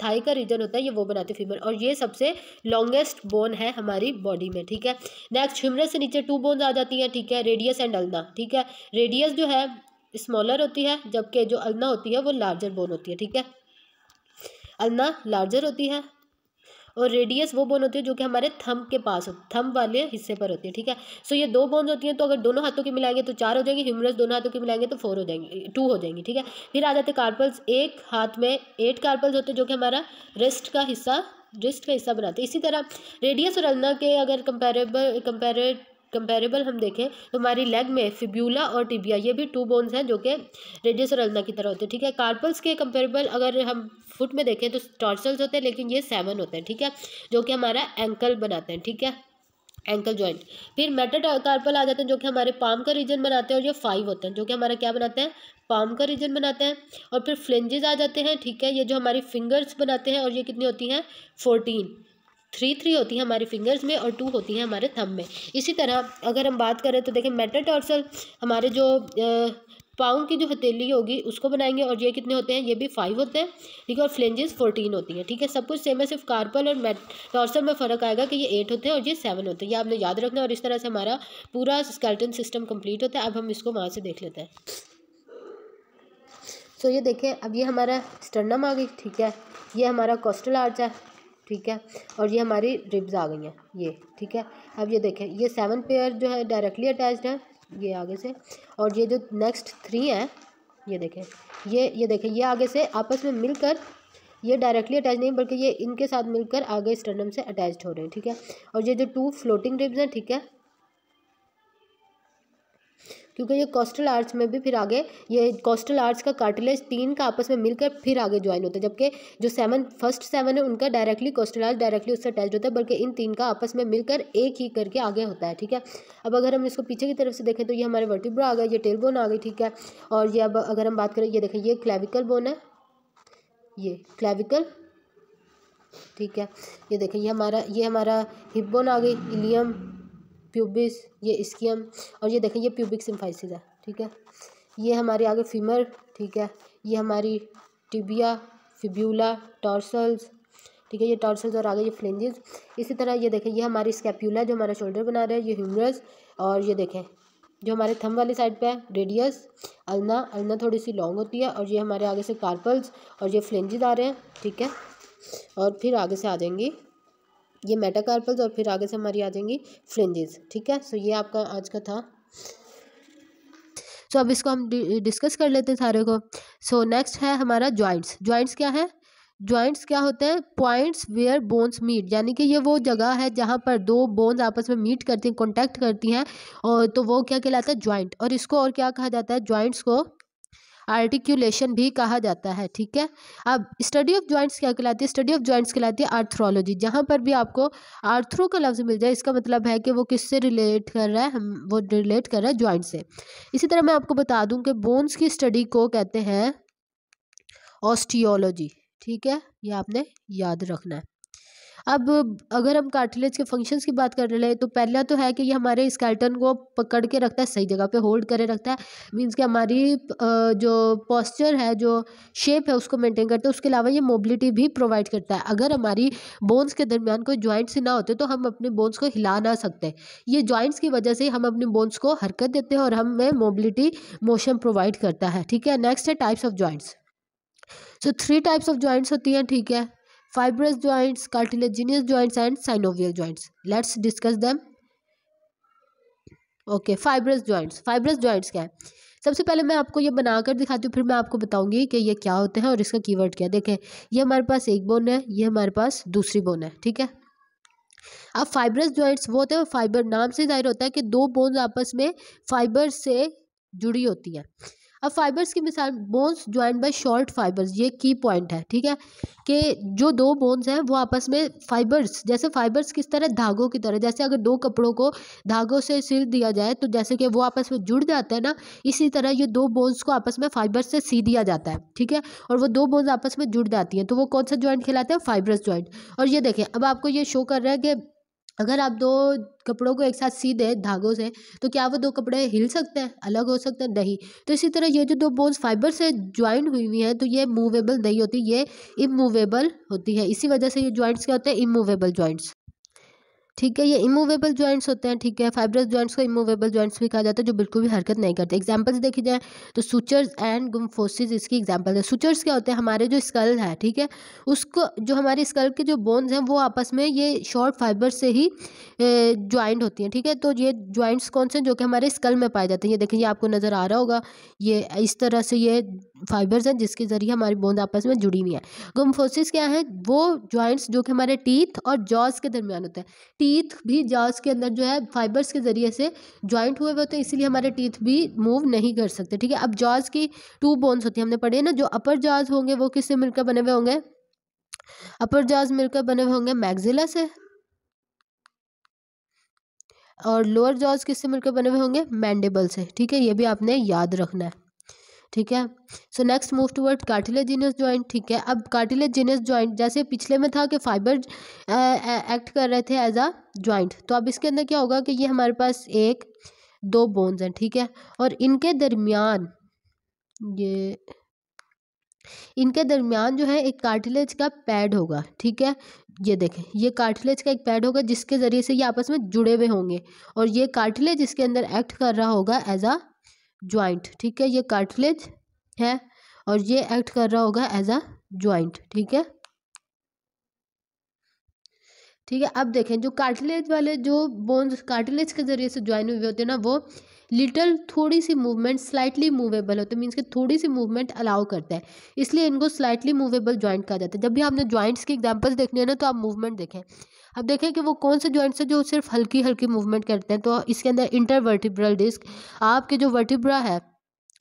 थाई का रीजन होता है ये वो बनाते हैं फ्यूमर और ये सबसे लॉन्गेस्ट बोन है हमारी बॉडी में ठीक है नेक्स्ट फ्यूमर से नीचे टू बोन्स आ जाती हैं ठीक है रेडियस एंड अल्ना ठीक है रेडियस जो है स्मॉलर होती है जबकि जो अल्ना होती है वो लार्जर बोन होती है ठीक है अल्ना लार्जर होती है और रेडियस वो बोन होती है जो कि हमारे थम के पास हो थम वाले हिस्से पर होती है ठीक है सो ये दो बोन्स होती हैं तो अगर दोनों हाथों की मिलाएंगे तो चार हो जाएंगे ह्यूमरस दोनों हाथों की मिलाएंगे तो फोर हो जाएंगे टू हो जाएंगी ठीक है फिर आ जाते कार्पल्स एक हाथ में एट कार्पल्स होते हैं जो कि हमारा रेस्ट का हिस्सा रिस्ट का हिस्सा बनाते हैं इसी तरह रेडियस और अल्ना के अगर कंपेरेबल कंपेरेट कंपेरेबल हम देखें तो हमारी लेग में फिब्यूला और टिबिया ये भी टू बोन्स हैं जो कि रेडियस और अल्ना की तरह होते हैं ठीक है कार्पल्स के कंपेरेबल अगर हम फुट में देखें तो टॉर्सल्स होते हैं लेकिन ये सेवन होते हैं ठीक है जो कि हमारा एंकल बनाते हैं ठीक है एंकल जॉइंट फिर कार्पल आ जाते हैं जो कि हमारे पाम का रीजन बनाते हैं और ये फाइव होते हैं जो कि हमारा क्या बनाते हैं पाम का रीजन बनाते हैं और फिर फ्लेंजेज आ जाते हैं ठीक है ये जो हमारी फिंगर्स बनाते हैं और ये कितनी होती हैं फोर्टीन थ्री थ्री होती है हमारी फिंगर्स में और टू होती है हमारे थम में इसी तरह अगर हम बात करें तो देखें मेटाटॉर्सल हमारे जो पाँव की जो हथेली होगी उसको बनाएंगे और ये कितने होते हैं ये भी फाइव होते हैं ठीक है और फ्लेंजेस फोर्टीन होती हैं ठीक है सब कुछ सेम है सिर्फ कार्पल और मेट टॉर्सल में फ़र्क आएगा कि ये एट होते हैं और ये सेवन होते हैं ये आपने याद रखना और इस तरह से हमारा पूरा स्केल्टन सिस्टम कम्प्लीट होता है अब हम इसको वहाँ से देख लेते हैं सो so, ये देखें अब ये हमारा स्टर्नम आ गई ठीक है ये हमारा कोस्टल आर्च है ठीक है और ये हमारी रिब्स आ गई हैं ये ठीक है अब ये देखें ये सेवन पेयर जो है डायरेक्टली अटैच्ड है ये आगे से और ये जो नेक्स्ट थ्री हैं ये देखें ये ये देखें ये आगे से आपस में मिलकर ये डायरेक्टली अटैच नहीं बल्कि ये इनके साथ मिलकर आगे स्टर्नम से अटैच हो रहे हैं ठीक है और ये जो टू फ्लोटिंग रिब्स हैं ठीक है क्योंकि ये कोस्टल आर्ट्स में भी फिर आगे ये कोस्टल आर्ट्स का कार्टिलेज तीन का आपस में मिलकर फिर आगे ज्वाइन होता है जबकि जो सेवन फर्स्ट सेवन है उनका डायरेक्टली कोस्टल आर्ट्स डायरेक्टली उससे अटैच होता है बल्कि इन तीन का आपस में मिलकर एक ही करके आगे होता है ठीक है अब अगर हम इसको पीछे की तरफ से देखें तो ये हमारे वर्टिब्रा आ गए ये टेलबोन आ गई ठीक है और ये अब अगर हम बात करें ये देखें ये क्लेविकल बोन है ये क्लेविकल ठीक है ये देखें ये हमारा ये हमारा हिप बोन आ गई इलियम प्यूबिस ये स्कीम और ये देखें ये प्यूबिक सिम्फाइसिस है ठीक है ये हमारे आगे फीमर ठीक है ये हमारी टिबिया फिब्यूला टॉर्सल्स ठीक है ये टॉर्सल्स और आगे ये फ्लेंजेस इसी तरह ये देखें ये हमारी स्कैप्यूला जो हमारा शोल्डर बना रहा है ये ह्यूमरस और ये देखें जो हमारे थम वाली साइड पे है रेडियस अलना अलना थोड़ी सी लॉन्ग होती है और ये हमारे आगे से कार्पल्स और ये फ्लेंजेस आ रहे हैं ठीक है और फिर आगे से आ जाएंगी ये मेटाकार्पल्स और फिर आगे से हमारी आ जाएंगी फ्रेंजेस ठीक है सो ये आपका आज का था सो अब इसको हम डिस्कस कर लेते हैं सारे को सो नेक्स्ट है हमारा ज्वाइंट्स ज्वाइंट्स क्या है ज्वाइंट्स क्या होते हैं पॉइंट्स वेयर बोन्स मीट यानी कि ये वो जगह है जहाँ पर दो बोन्स आपस में मीट करती हैं कॉन्टैक्ट करती हैं और तो वो क्या कहलाता है ज्वाइंट और इसको और क्या कहा जाता है ज्वाइंट्स को आर्टिक्यूलेशन भी कहा जाता है ठीक है अब स्टडी ऑफ ज्वाइंट्स क्या कहलाती है स्टडी ऑफ ज्वाइंट्स कहलाती है आर्थ्रोलॉजी जहाँ पर भी आपको आर्थ्रो का लफ्ज़ मिल जाए इसका मतलब है कि वो किससे रिलेट कर रहा है हम वो रिलेट कर रहा है ज्वाइंट से इसी तरह मैं आपको बता दूँ कि बोन्स की स्टडी को कहते हैं ऑस्टियोलॉजी ठीक है ये आपने याद रखना है अब अगर हम कार्टिलेज के फंक्शंस की बात कर लें तो पहला तो है कि ये हमारे स्केल्टन को पकड़ के रखता है सही जगह पे होल्ड करे रखता है मींस कि हमारी जो पॉस्चर है जो शेप है उसको मेंटेन करता है उसके अलावा ये मोबिलिटी भी प्रोवाइड करता है अगर हमारी बोन्स के दरमियान कोई जॉइंट्स ना होते तो हम अपने बोन्स को हिला ना सकते ये जॉइंट्स की वजह से हम अपने बोन्स को हरकत देते हैं और हमें मोबिलिटी मोशन प्रोवाइड करता है ठीक है नेक्स्ट है types of joints so three types of joints होती हैं ठीक है fibrous joints, cartilaginous joints and synovial joints. Let's discuss them. Okay fibrous joints fibrous joints क्या है सबसे पहले मैं आपको ये बनाकर दिखाती हूँ फिर मैं आपको बताऊंगी कि ये क्या होते हैं और इसका कीवर्ड क्या है देखें ये हमारे पास एक बोन है ये हमारे पास दूसरी बोन है ठीक है अब फाइब्रस जॉइंट्स वो होते हैं फाइबर नाम से जाहिर होता है कि दो बोन्स आपस में फाइबर से जुड़ी होती हैं अब फाइबर्स की मिसाल bones join by short fibers ये की पॉइंट है ठीक है कि जो दो बोन्स हैं वो आपस में फाइबर्स जैसे फाइबर्स किस तरह धागों की तरह जैसे अगर दो कपड़ों को धागों से सिर दिया जाए तो जैसे कि वो आपस में जुड़ जाते हैं ना इसी तरह ये दो बोन्स को आपस में फाइबर्स से सी दिया जाता है ठीक है और वो दो बोन्स आपस में जुड़ जाती हैं तो वो कौन सा ज्वाइंट खिलाते हैं फाइबर्स ज्वाइंट और ये देखें अब आपको ये शो कर रहा है कि अगर आप दो कपड़ों को एक साथ सी दें धागों से तो क्या वो दो कपड़े हिल सकते हैं अलग हो सकते हैं नहीं तो इसी तरह ये जो दो बोन्स फाइबर से ज्वाइन हुई हुई हैं तो ये मूवेबल नहीं होती ये इमूवेबल होती है इसी वजह से ये जॉइंट्स क्या होते हैं इमूवेबल जॉइंट्स ठीक है ये इमूवेबल जॉइंट्स होते हैं ठीक है फाइब्रस जॉइंट्स को इमूवेबल जॉइंट्स भी कहा जाता है जो बिल्कुल भी हरकत नहीं करते एग्जाम्पल्स देखी जाए तो सुचर्स एंड गुम्फोसिस इसकी एग्जाम्पल है सुचर्स क्या होते हैं हमारे जो स्कल है ठीक है उसको जो हमारे स्कल के जो बोन्स हैं वो आपस में ये शॉर्ट फाइबर से ही ज्वाइंट होती हैं ठीक है तो ये ज्वाइंट्स कौन से जो कि हमारे स्कल में पाए जाते हैं ये देखें ये आपको नज़र आ रहा होगा ये इस तरह से ये फाइबर्स हैं जिसके ज़रिए हमारी बोंद आपस में जुड़ी हुई है गुमफोसिस क्या है वो जॉइंट्स जो कि हमारे टीथ और जॉज के दरमियान होते हैं टीथ भी जॉज के अंदर जो है फाइबर्स के ज़रिए से जॉइंट हुए हुए होते हैं इसीलिए हमारे टीथ भी मूव नहीं कर सकते ठीक है अब जॉज की टू बोन्स होती है हमने पढ़े ना जो अपर जॉज होंगे वो किससे मिलकर बने हुए होंगे अपर जॉज मिलकर बने हुए होंगे मैगजिला से और लोअर जॉज किससे मिलकर बने हुए होंगे मैंडेबल से ठीक है ये भी आपने याद रखना है ठीक है so next move toward cartilaginous joint ठीक है अब कार्टिलेजिनियस ज्वाइंट जैसे पिछले में था कि फाइबर एक्ट कर रहे थे एज अ ज्वाइंट तो अब इसके अंदर क्या होगा कि ये हमारे पास एक दो बोन्स हैं ठीक है और इनके दरमियान ये इनके दरमियान जो है एक कार्टिलेज का पैड होगा ठीक है ये देखें ये कार्टिलेज का एक पैड होगा जिसके ज़रिए से ये आपस में जुड़े हुए होंगे और ये कार्टिलेज इसके अंदर एक्ट कर रहा होगा एज अ ज्वाइंट ठीक है ये कार्टिलेज है और ये एक्ट कर रहा होगा एज अ ज्वाइंट ठीक है ठीक है अब देखें जो कार्टिलेज वाले जो बोन्स कार्टिलेज के जरिए से ज्वाइन हुए होते हैं ना वो लिटल थोड़ी सी मूवमेंट स्लाइटली मूवेबल होते मीन्स के थोड़ी सी मूवमेंट अलाउ करता है इसलिए इनको स्लाइटली मूवेबल ज्वाइंट कहा जाता है जब भी आपने ज्वाइंट्स की एग्जांपल्स देखनी है ना तो आप मूवमेंट देखें अब देखें कि वो कौन से जॉइंट्स हैं जो सिर्फ हल्की हल्की मूवमेंट करते हैं तो इसके अंदर इंटरवर्टिब्रल डिस्क आपके जो वर्टिब्रा है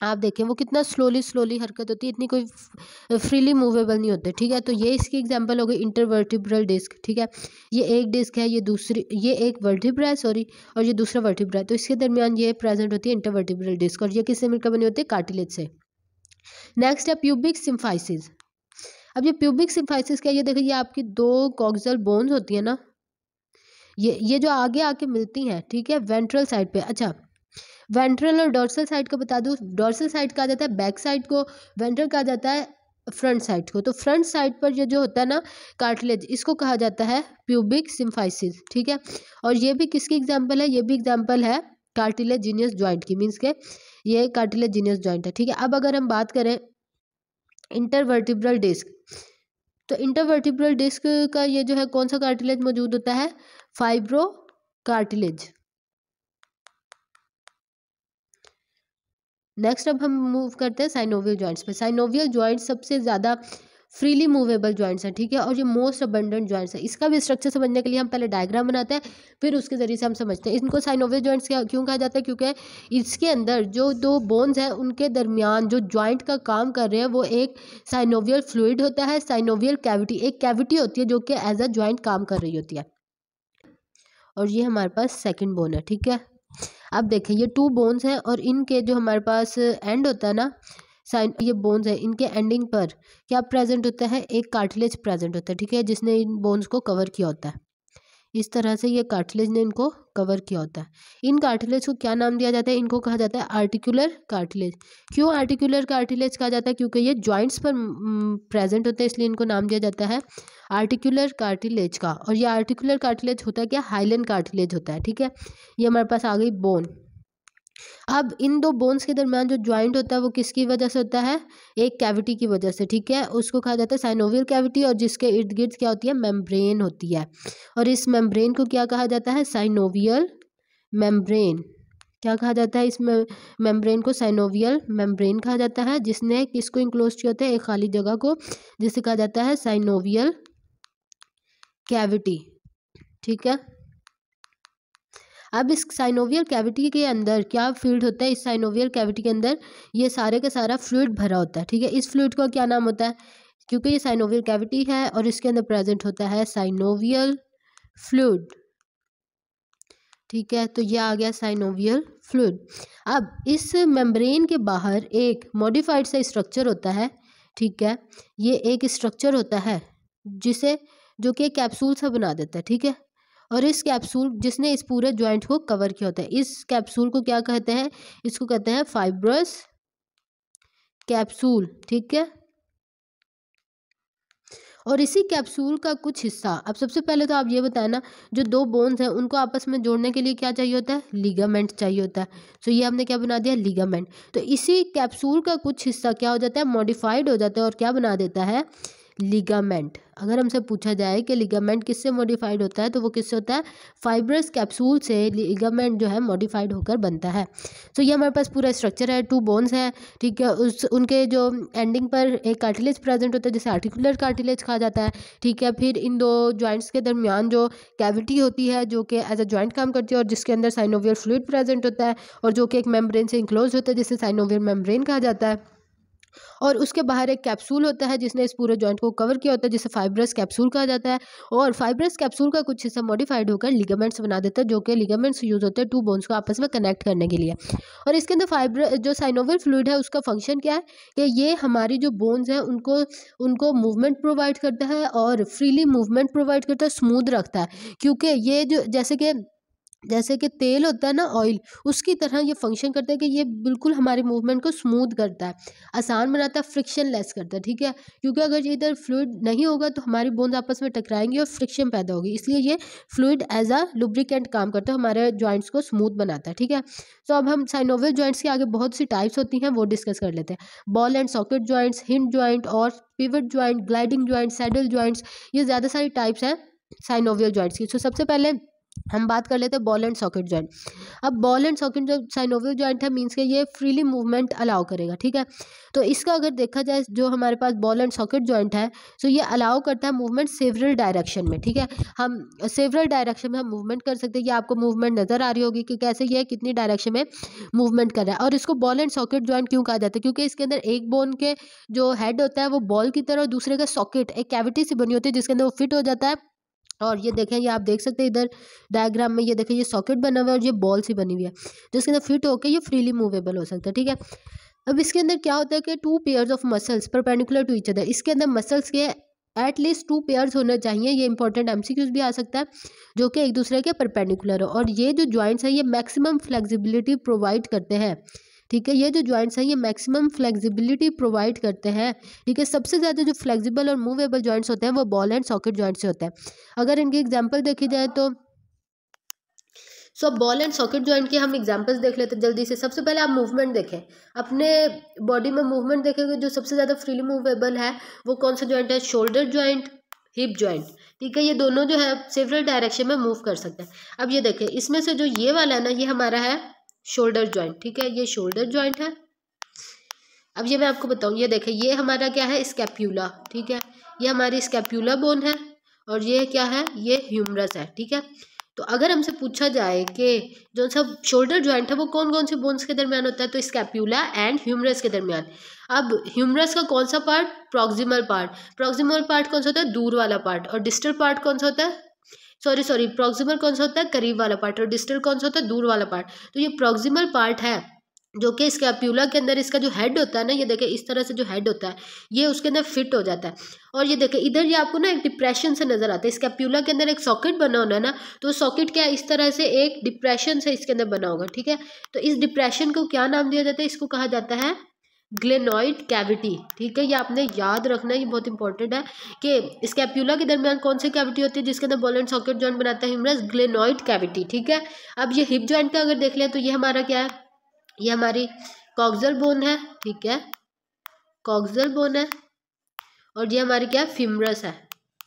आप देखें वो कितना स्लोली स्लोली हरकत होती है इतनी कोई फ्रीली मूवेबल नहीं होते ठीक है तो ये इसकी एग्जांपल हो गई इंटरवर्टिब्रल डिस्क ठीक है ये एक डिस्क है ये दूसरी ये एक वर्टिब्रा है सॉरी और ये दूसरा वर्टिब्रा है तो इसके दरमियान ये प्रेजेंट होती है इंटरवर्टिब्रल डिस्क और ये किससे मिलकर बनी होती है कार्टिलेज से नेक्स्ट है प्यूबिक सिम्फाइसिस अब ये प्यूबिक सिम्फाइसिस क्या ये देखिए ये आपकी दो कॉक्जल बोन्स होती है ना ये ये जो आगे आके मिलती हैं ठीक है वेंट्रल साइड पे अच्छा वेंट्रल और डोर्सल साइड को बता दूँ डोर्सल साइड कहा जाता है बैक साइड को वेंट्रल कहा जाता है फ्रंट साइड को तो फ्रंट साइड पर ये जो होता है ना कार्टिलेज इसको कहा जाता है प्यूबिक सिम्फाइसिस ठीक है और ये भी किसकी एग्जाम्पल है ये भी एग्जाम्पल है कार्टिलेजीनियस ज्वाइंट की मीन्स के ये कार्टिलेजीनियस ज्वाइंट है ठीक है अब अगर हम बात करें इंटरवर्टिब्रल डिस्क तो इंटरवर्टिब्रल डिस्क का ये जो है कौन सा कार्टिलेज मौजूद होता है फाइब्रो कार्टिलेज नेक्स्ट अब हम मूव करते हैं साइनोवियल ज्वाइंट्स पर साइनोवियल ज्वाइंट सबसे ज़्यादा फ्रीली मूवेबल ज्वाइंट्स हैं ठीक है और ये मोस्ट अबंडेंट ज्वाइंट्स है इसका भी स्ट्रक्चर समझने के लिए हम पहले डायग्राम बनाते हैं फिर उसके जरिए से हम समझते हैं इनको साइनोवियस जॉइंट्स क्यों कहा जाता है क्योंकि इसके अंदर जो दो बोन्स हैं उनके दरमियान जो ज्वाइंट का काम कर रहे हैं वो एक साइनोवियल फ्लूड होता है साइनोवियल कैविटी एक कैविटी होती है जो कि एज अ ज्वाइंट काम कर रही होती है और ये हमारे पास सेकेंड बोन है ठीक है अब देखें ये टू बोन्स हैं और इनके जो हमारे पास एंड होता है ना साइन ये बोन्स है इनके एंडिंग पर क्या प्रेजेंट होता है एक कार्टिलेज प्रेजेंट होता है ठीक है जिसने इन बोन्स को कवर किया होता है इस तरह से ये कार्टिलेज ने इनको कवर किया होता है इन कार्टिलेज को क्या नाम दिया जाता है इनको कहा जाता है आर्टिकुलर कार्टिलेज क्यों आर्टिकुलर कार्टिलेज कहा जाता है क्योंकि ये जॉइंट्स पर प्रेजेंट होते हैं इसलिए इनको नाम दिया जाता है आर्टिकुलर कार्टिलेज का और ये आर्टिकुलर कार्टिलेज होता है क्या हाइलन कार्टिलेज होता है ठीक है ये हमारे पास आ गई बोन अब इन दो बोन्स के दरमियान जो ज्वाइंट होता है वो किसकी वजह से होता है एक कैविटी की वजह से ठीक है उसको कहा जाता है साइनोवियल कैविटी और जिसके इर्द गिर्द क्या होती है मेम्ब्रेन होती है और इस मेम्ब्रेन को क्या कहा जाता है साइनोवियल मेम्ब्रेन क्या कहा जाता है इस मेम्ब्रेन को साइनोवियल मेम्ब्रेन कहा जाता है जिसने किसको इंक्लोज किया होता है एक खाली जगह को जिसे कहा जाता है साइनोवियल कैविटी ठीक है अब इस साइनोवियल कैविटी के अंदर क्या फ्लूड होता है इस साइनोवियल कैविटी के अंदर ये सारे का सारा फ्लूड भरा होता है ठीक है इस फ्लूड का क्या नाम होता है क्योंकि ये साइनोवियल कैविटी है और इसके अंदर प्रेजेंट होता है साइनोवियल फ्लूड ठीक है तो यह आ गया साइनोवियल फ्लूड अब इस मेम्ब्रेन के बाहर एक मॉडिफाइड सा स्ट्रक्चर होता है ठीक है ये एक स्ट्रक्चर होता है जिसे जो कि कैप्सूल सा बना देता है ठीक है और इस कैप्सूल जिसने इस पूरे ज्वाइंट को कवर किया होता है इस कैप्सूल को क्या कहते हैं इसको कहते हैं फाइब्रस कैप्सूल ठीक है और इसी कैप्सूल का कुछ हिस्सा अब सबसे पहले तो आप ये बताना जो दो बोन्स हैं उनको आपस में जोड़ने के लिए क्या चाहिए होता है लिगामेंट चाहिए होता है सो तो ये हमने क्या बना दिया लिगामेंट तो इसी कैप्सूल का कुछ हिस्सा क्या हो जाता है मॉडिफाइड हो जाता है और क्या बना देता है लिगामेंट अगर हमसे पूछा जाए कि लिगामेंट किससे मॉडिफाइड होता है तो वो किससे होता है फाइब्रस कैप्सूल से लिगामेंट जो है मॉडिफाइड होकर बनता है सो so, ये हमारे पास पूरा स्ट्रक्चर है टू बोन्स है ठीक है उस उनके जो एंडिंग पर एक कार्टिलेज प्रेजेंट होता है जैसे आर्टिकुलर कार्टिलेज कहा जाता है ठीक है फिर इन दो जॉइंट्स के दरमियान जो कैविटी होती है जो कि एज अ जॉइंट काम करती है और जिसके अंदर साइनोवियर फ्लूड प्रेजेंट होता है और जो कि एक मेम्ब्रेन से इंक्लोज होता है जिसे साइनोवियर मेम्ब्रेन कहा जाता है और उसके बाहर एक कैप्सूल होता है जिसने इस पूरे जॉइंट को कवर किया होता है जिसे फाइब्रस कैप्सूल कहा जाता है और फाइब्रस कैप्सूल का कुछ हिस्सा मॉडिफाइड होकर लिगामेंट्स बना देता है जो कि लिगामेंट्स यूज़ होते हैं टू बोन्स को आपस में कनेक्ट करने के लिए और इसके अंदर फाइब्र जो साइनोवल फ्लूड है उसका फंक्शन क्या है कि ये हमारी जो बोन्स हैं उनको उनको मूवमेंट प्रोवाइड करता है और फ्रीली मूवमेंट प्रोवाइड करता है स्मूद रखता है क्योंकि ये जो जैसे कि जैसे कि तेल होता है ना ऑयल उसकी तरह ये फंक्शन करता है कि ये बिल्कुल हमारे मूवमेंट को स्मूथ करता है आसान बनाता है फ्रिक्शन लेस करता है ठीक है क्योंकि अगर इधर फ्लूड नहीं होगा तो हमारी बोन्स आपस में टकराएंगी और फ्रिक्शन पैदा होगी इसलिए ये फ्लूड एज अ लुब्रिकेंट काम करता है हमारे जॉइंट्स को स्मूथ बनाता है ठीक है तो अब हम साइनोवल जॉइंट्स के आगे बहुत सी टाइप्स होती हैं वो डिस्कस कर लेते हैं ball and socket joints hinge joint और pivot joint gliding joint saddle joints ये ज़्यादा सारी टाइप्स हैं साइनोवियल जॉइंट्स की तो सबसे पहले हम बात कर लेते हैं बॉल एंड सॉकेट जॉइंट अब बॉल एंड सॉकेट जो साइनोवियल जॉइंट है मींस के ये फ्रीली मूवमेंट अलाउ करेगा ठीक है तो इसका अगर देखा जाए जो हमारे पास बॉल एंड सॉकेट जॉइंट है तो ये अलाउ करता है मूवमेंट सेवरल डायरेक्शन में ठीक है हम सेवरल डायरेक्शन में हम मूवमेंट कर सकते हैं ये आपको मूवमेंट नज़र आ रही होगी कि कैसे ये कितनी डायरेक्शन में मूवमेंट कर रहा है और इसको बॉल एंड सॉकेट जॉइंट क्यों कहा जाता है क्योंकि इसके अंदर एक बोन के जो हेड होता है वो बॉल की तरह और दूसरे का सॉकेट एक कैविटी से बनी होती है जिसके अंदर वो फिट हो जाता है और ये देखें ये आप देख सकते हैं इधर डायग्राम में ये देखें ये सॉकेट बना हुआ है और ये बॉल सी बनी हुई है जिसके अंदर फिट होकर ये फ्रीली मूवेबल हो सकता है ठीक है अब इसके अंदर क्या होता है कि two pairs of muscles perpendicular to each other इसके अंदर मसल्स के एटलीस्ट टू पेयर्स होना चाहिए ये इंपॉर्टेंट एम भी आ सकता है जो कि एक दूसरे के परपेंडिकुलर हो और ये जो जॉइंट्स हैं ये मैक्सिमम फ्लेक्सिबिलिटी प्रोवाइड करते हैं ठीक है ये जो जॉइंट्स हैं ये मैक्सिमम फ्लेक्सिबिलिटी प्रोवाइड करते हैं ठीक है सबसे ज़्यादा जो फ्लेक्सिबल और मूवेबल जॉइंट्स होते हैं वो बॉल एंड सॉकेट जॉइंट्स होते हैं अगर इनकी एग्जाम्पल देखी जाए तो so so, ball and socket joint के हम एग्जांपल्स देख लेते हैं जल्दी से सबसे पहले आप मूवमेंट देखें अपने बॉडी में मूवमेंट देखेंगे जो सबसे ज़्यादा फ्रीली मूवेबल है वो कौन सा जॉइंट है शोल्डर जॉइंट हिप जॉइंट ठीक है ये दोनों जो है सेवरल डायरेक्शन में मूव कर सकते हैं अब ये देखें इसमें से जो ये वाला है ना ये हमारा है शोल्डर ज्वाइंट ठीक है ये शोल्डर ज्वाइंट है अब ये मैं आपको बताऊँ ये देखें ये हमारा क्या है स्कैप्यूला ठीक है ये हमारी स्कैप्यूला बोन है और ये क्या है ये ह्यूमरस है ठीक है तो अगर हमसे पूछा जाए कि जो सब शोल्डर ज्वाइंट है वो कौन कौन से बोन्स के दरमियान होता है तो स्कैप्यूला एंड ह्यूमरस के दरमियान अब ह्यूमरस का कौन सा part proximal part proximal part कौन सा होता है दूर वाला पार्ट और डिस्टल पार्ट कौन सा होता है सॉरी सॉरी प्रॉक्सिमल कौन सा होता है करीब वाला पार्ट और डिस्टल कौन सा होता है दूर वाला पार्ट तो ये प्रॉक्सिमल पार्ट है जो कि इसके अप्यूला के अंदर इसका जो हेड होता है ना ये देखें इस तरह से जो हेड होता है ये उसके अंदर फिट हो जाता है और ये देखें इधर ये आपको ना एक डिप्रेशन से नज़र आता है इसके अप्यूला के अंदर एक सॉकेट बना होना है ना तो सॉकेट क्या इस तरह से एक डिप्रेशन से इसके अंदर बना होगा ठीक है तो इस डिप्रेशन को क्या नाम दिया जाता है इसको कहा जाता है ग्लेनॉइड कैविटी ठीक है ये आपने याद रखना है ये बहुत इंपॉर्टेंट है कि स्कैप्यूला के दरमियान कौन सी कैविटी होती है जिसके अंदर बॉल एंड सॉकेट जॉइंट बनाता है हिमरस ग्लेनॉइड कैविटी ठीक है अब ये हिप जॉइंट का अगर देख लें तो ये हमारा क्या है ये हमारी कॉक्जल बोन है ठीक है कॉक्जल बोन है और ये हमारी क्या है फिमरस है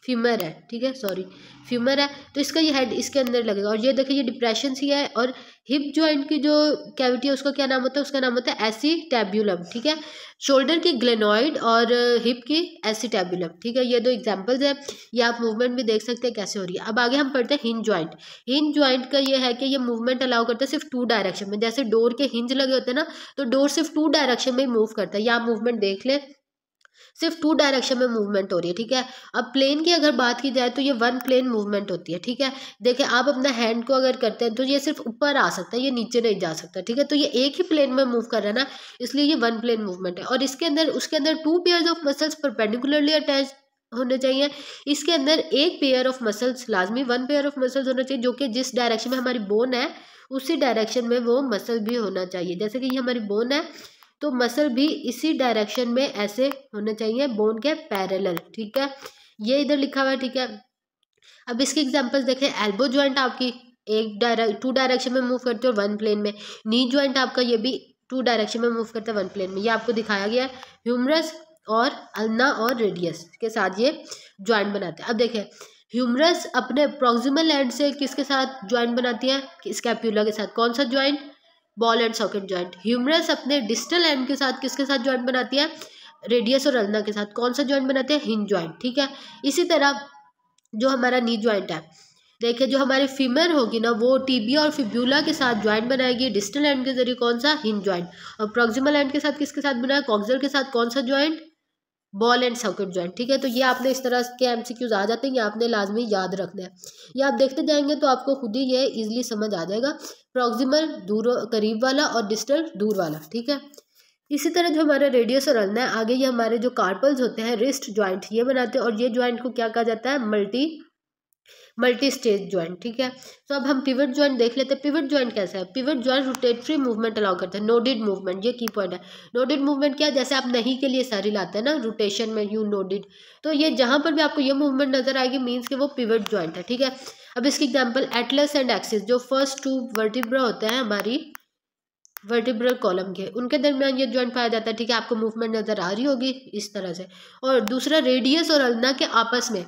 फ्यूमर है ठीक है सॉरी फ्यूमर है तो इसका ये हेड इसके अंदर लगेगा और ये देखिए ये डिप्रेशन सी है और हिप ज्वाइंट की जो कैविटी है उसका क्या नाम होता है उसका नाम होता है एसी टैब्यूलम ठीक है शोल्डर की ग्लेनॉइड और हिप की एसी टैब्यूलम ठीक है ये दो एग्जांपल्स हैं ये आप मूवमेंट भी देख सकते हैं कैसे हो रही है अब आगे हम पढ़ते हैं हिंज ज्वाइंट हिंज ज्वाइंट का ये है कि ये मूवमेंट अलाउ करता है सिर्फ टू डायरेक्शन में जैसे डोर के हिंज लगे होते हैं ना तो डोर सिर्फ टू डायरेक्शन में ही मूव करता है या आप मूवमेंट देख लें सिर्फ टू डायरेक्शन में मूवमेंट हो रही है ठीक है अब प्लेन की अगर बात की जाए तो ये वन प्लेन मूवमेंट होती है ठीक है देखें आप अपना हैंड को अगर करते हैं तो ये सिर्फ ऊपर आ सकता है ये नीचे नहीं जा सकता ठीक है तो ये एक ही प्लेन में मूव कर रहा है ना इसलिए ये वन प्लेन मूवमेंट है और इसके अंदर उसके अंदर two pair of muscles perpendicularly attach होने चाहिए इसके अंदर एक पेयर ऑफ मसल्स लाजमी वन पेयर ऑफ मसल्स होना चाहिए जो कि जिस डायरेक्शन में हमारी बोन है उसी डायरेक्शन में वो मसल भी होना चाहिए जैसे कि ये हमारी बोन है तो मसल भी इसी डायरेक्शन में ऐसे होने चाहिए बोन के पैरेलल ठीक है ये इधर लिखा हुआ है ठीक है अब इसके एग्जांपल्स देखें एल्बो ज्वाइंट आपकी एक डायरेक्ट टू डायरेक्शन में मूव करते हो वन प्लेन में नी ज्वाइंट आपका ये भी टू डायरेक्शन में मूव करता है वन प्लेन में ये आपको दिखाया गया है ह्यूमरस और अल्ना और रेडियस के साथ ये ज्वाइंट बनाते हैं अब देखें ह्यूमरस अपने प्रोक्सिमल एंड से किसके साथ ज्वाइंट बनाती है स्कैप्यूला के साथ कौन सा joint ball and socket joint humerus अपने डिस्टल एंड के साथ किसके साथ जॉइंट बनाती है रेडियस और अल्ना के साथ कौन सा जॉइंट बनाते हैं हिंज जॉइंट ठीक है इसी तरह जो हमारा नी जॉइंट है देखिए जो हमारी फीमर होगी ना वो टीबिया और फिब्यूला के साथ ज्वाइंट बनाएगी डिस्टल एंड के जरिए कौन सा हिंज ज्वाइंट और प्रॉक्सिमल एंड के साथ किसके साथ बनाया कॉक्सर के साथ कौन सा joint ball and socket joint ठीक है तो ये आपने इस तरह के एम सी क्यूज आ जाते हैं ये आपने लाजमी याद रखना है ये आप देखते जाएंगे तो आपको खुद ही ये ईजिली समझ आ जाएगा प्रॉक्सिमल दूर करीब वाला और डिस्टेंस दूर वाला ठीक है इसी तरह जो हमारा रेडियस और अलना है आगे ये हमारे जो कार्पल्स होते हैं रिस्ट ज्वाइंट ये बनाते हैं और ये ज्वाइंट को क्या कहा जाता है मल्टी मल्टी स्टेज ज्वाइंट ठीक है तो अब हम पिवट ज्वाइंट देख लेते हैं पिवट ज्वाइंट कैसा है pivot joint rotatory movement allow करते हैं नोडेड मूवमेंट ये की पॉइंट है नोडेड मूवमेंट क्या जैसे आप नहीं के लिए सारी लाते हैं ना रोटेशन में यू नोडेड तो ये जहाँ पर भी आपको ये मूवमेंट नजर आएगी मीन्स कि वो पिवट ज्वाइंट है ठीक है अब इसकी एग्जाम्पल एटलस एंड एक्सिस जो फर्स्ट टू वर्टिब्रा होते हैं हमारी वर्टिब्रल कॉलम के उनके दरमियान ये ज्वाइंट पाया जाता है ठीक है आपको मूवमेंट नज़र आ रही होगी इस तरह से और दूसरा रेडियस और अलना के आपस में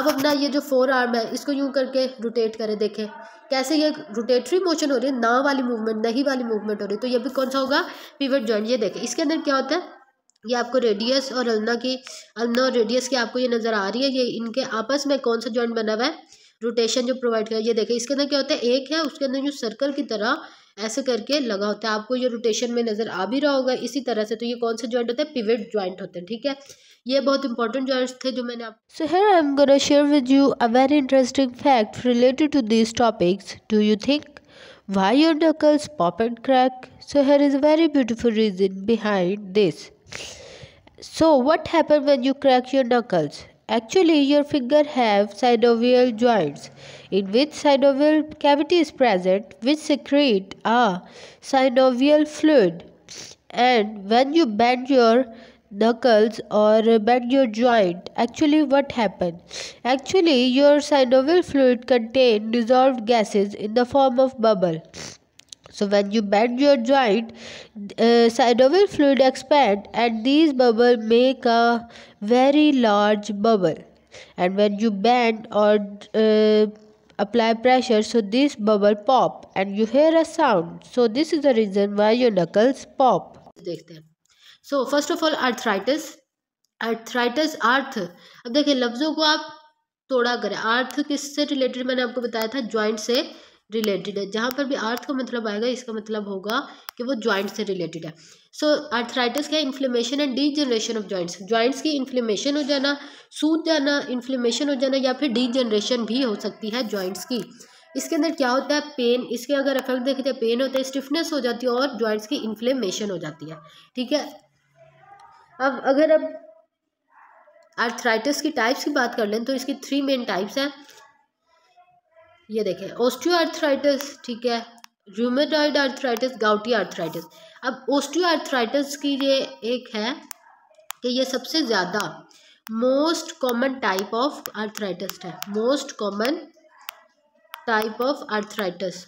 आप अपना ये जो फोर आर्म है इसको यूँ करके रोटेट करें देखें कैसे ये रोटेटरी मोशन हो रही है ना वाली मूवमेंट नहीं वाली मूवमेंट हो रही तो ये भी कौन सा होगा पीवेट जॉइंट ये देखें इसके अंदर क्या होता है ये आपको रेडियस और अलना की अलना और रेडियस की आपको ये नज़र आ रही है ये इनके आपस में कौन सा जॉइंट बना हुआ है रोटेशन जो प्रोवाइड किया ये देखें इसके अंदर क्या होता है एक है उसके अंदर जो सर्कल की तरह ऐसे करके लगा होता है आपको ये रोटेशन में नज़र आ भी रहा होगा इसी तरह से तो ये कौन सा ज्वाइंट होता है पिवेट ज्वाइंट होते हैं ठीक है ये बहुत इंपॉर्टेंट जॉइंट्स थे जो मैंने आप so here I am gonna share with you a very interesting fact related to this topics do you think why your knuckles pop and crack so here is a very beautiful reason behind this so what happen when you crack your knuckles Actually, your finger have synovial joints in which synovial cavity is present which secrete a synovial fluid and when you bend your knuckles or bend your joint actually what happened actually your synovial fluid contain dissolved gases in the form of bubble So when you bend your joint, uh, synovial fluid expand and these bubble make a very large bubble. And when you bend or uh, apply pressure, so this bubble pop and you hear a sound. So this is the reason why your knuckles pop. dekhte hain so first of all arthritis arthritis अर्थ अब देखिए लफ्ज़ों को आप थोड़ा करें अर्थ किससे रिलेटेड मैंने आपको बताया था ज्वाइंट से रिलेटेड है जहाँ पर भी आर्थ का मतलब आएगा इसका मतलब होगा कि वो ज्वाइंट से रिलेटेड है सो आर्थराइटिस क्या inflammation and degeneration of joints joints की इन्फ्लेमेशन हो जाना सूज जाना इन्फ्लेमेशन हो जाना या फिर डीजनरेशन भी हो सकती है जॉइंट्स की इसके अंदर क्या होता है पेन इसके अगर इफेक्ट देखे जाए पेन होता है स्टिफनेस हो जाती है और ज्वाइंट्स की इन्फ्लेमेशन हो जाती है ठीक है अब अगर अब आर्थराइटिस की टाइप्स की बात कर लें तो इसकी थ्री मेन टाइप्स हैं ये देखें ओस्टियो आर्थराइटिस ठीक है रूमेटॉइड आर्थराइटिस गाउटी आर्थराइटिस अब ओस्टियो आर्थराइटिस की ये एक है कि ये सबसे ज़्यादा most common type of arthritis है most common type of arthritis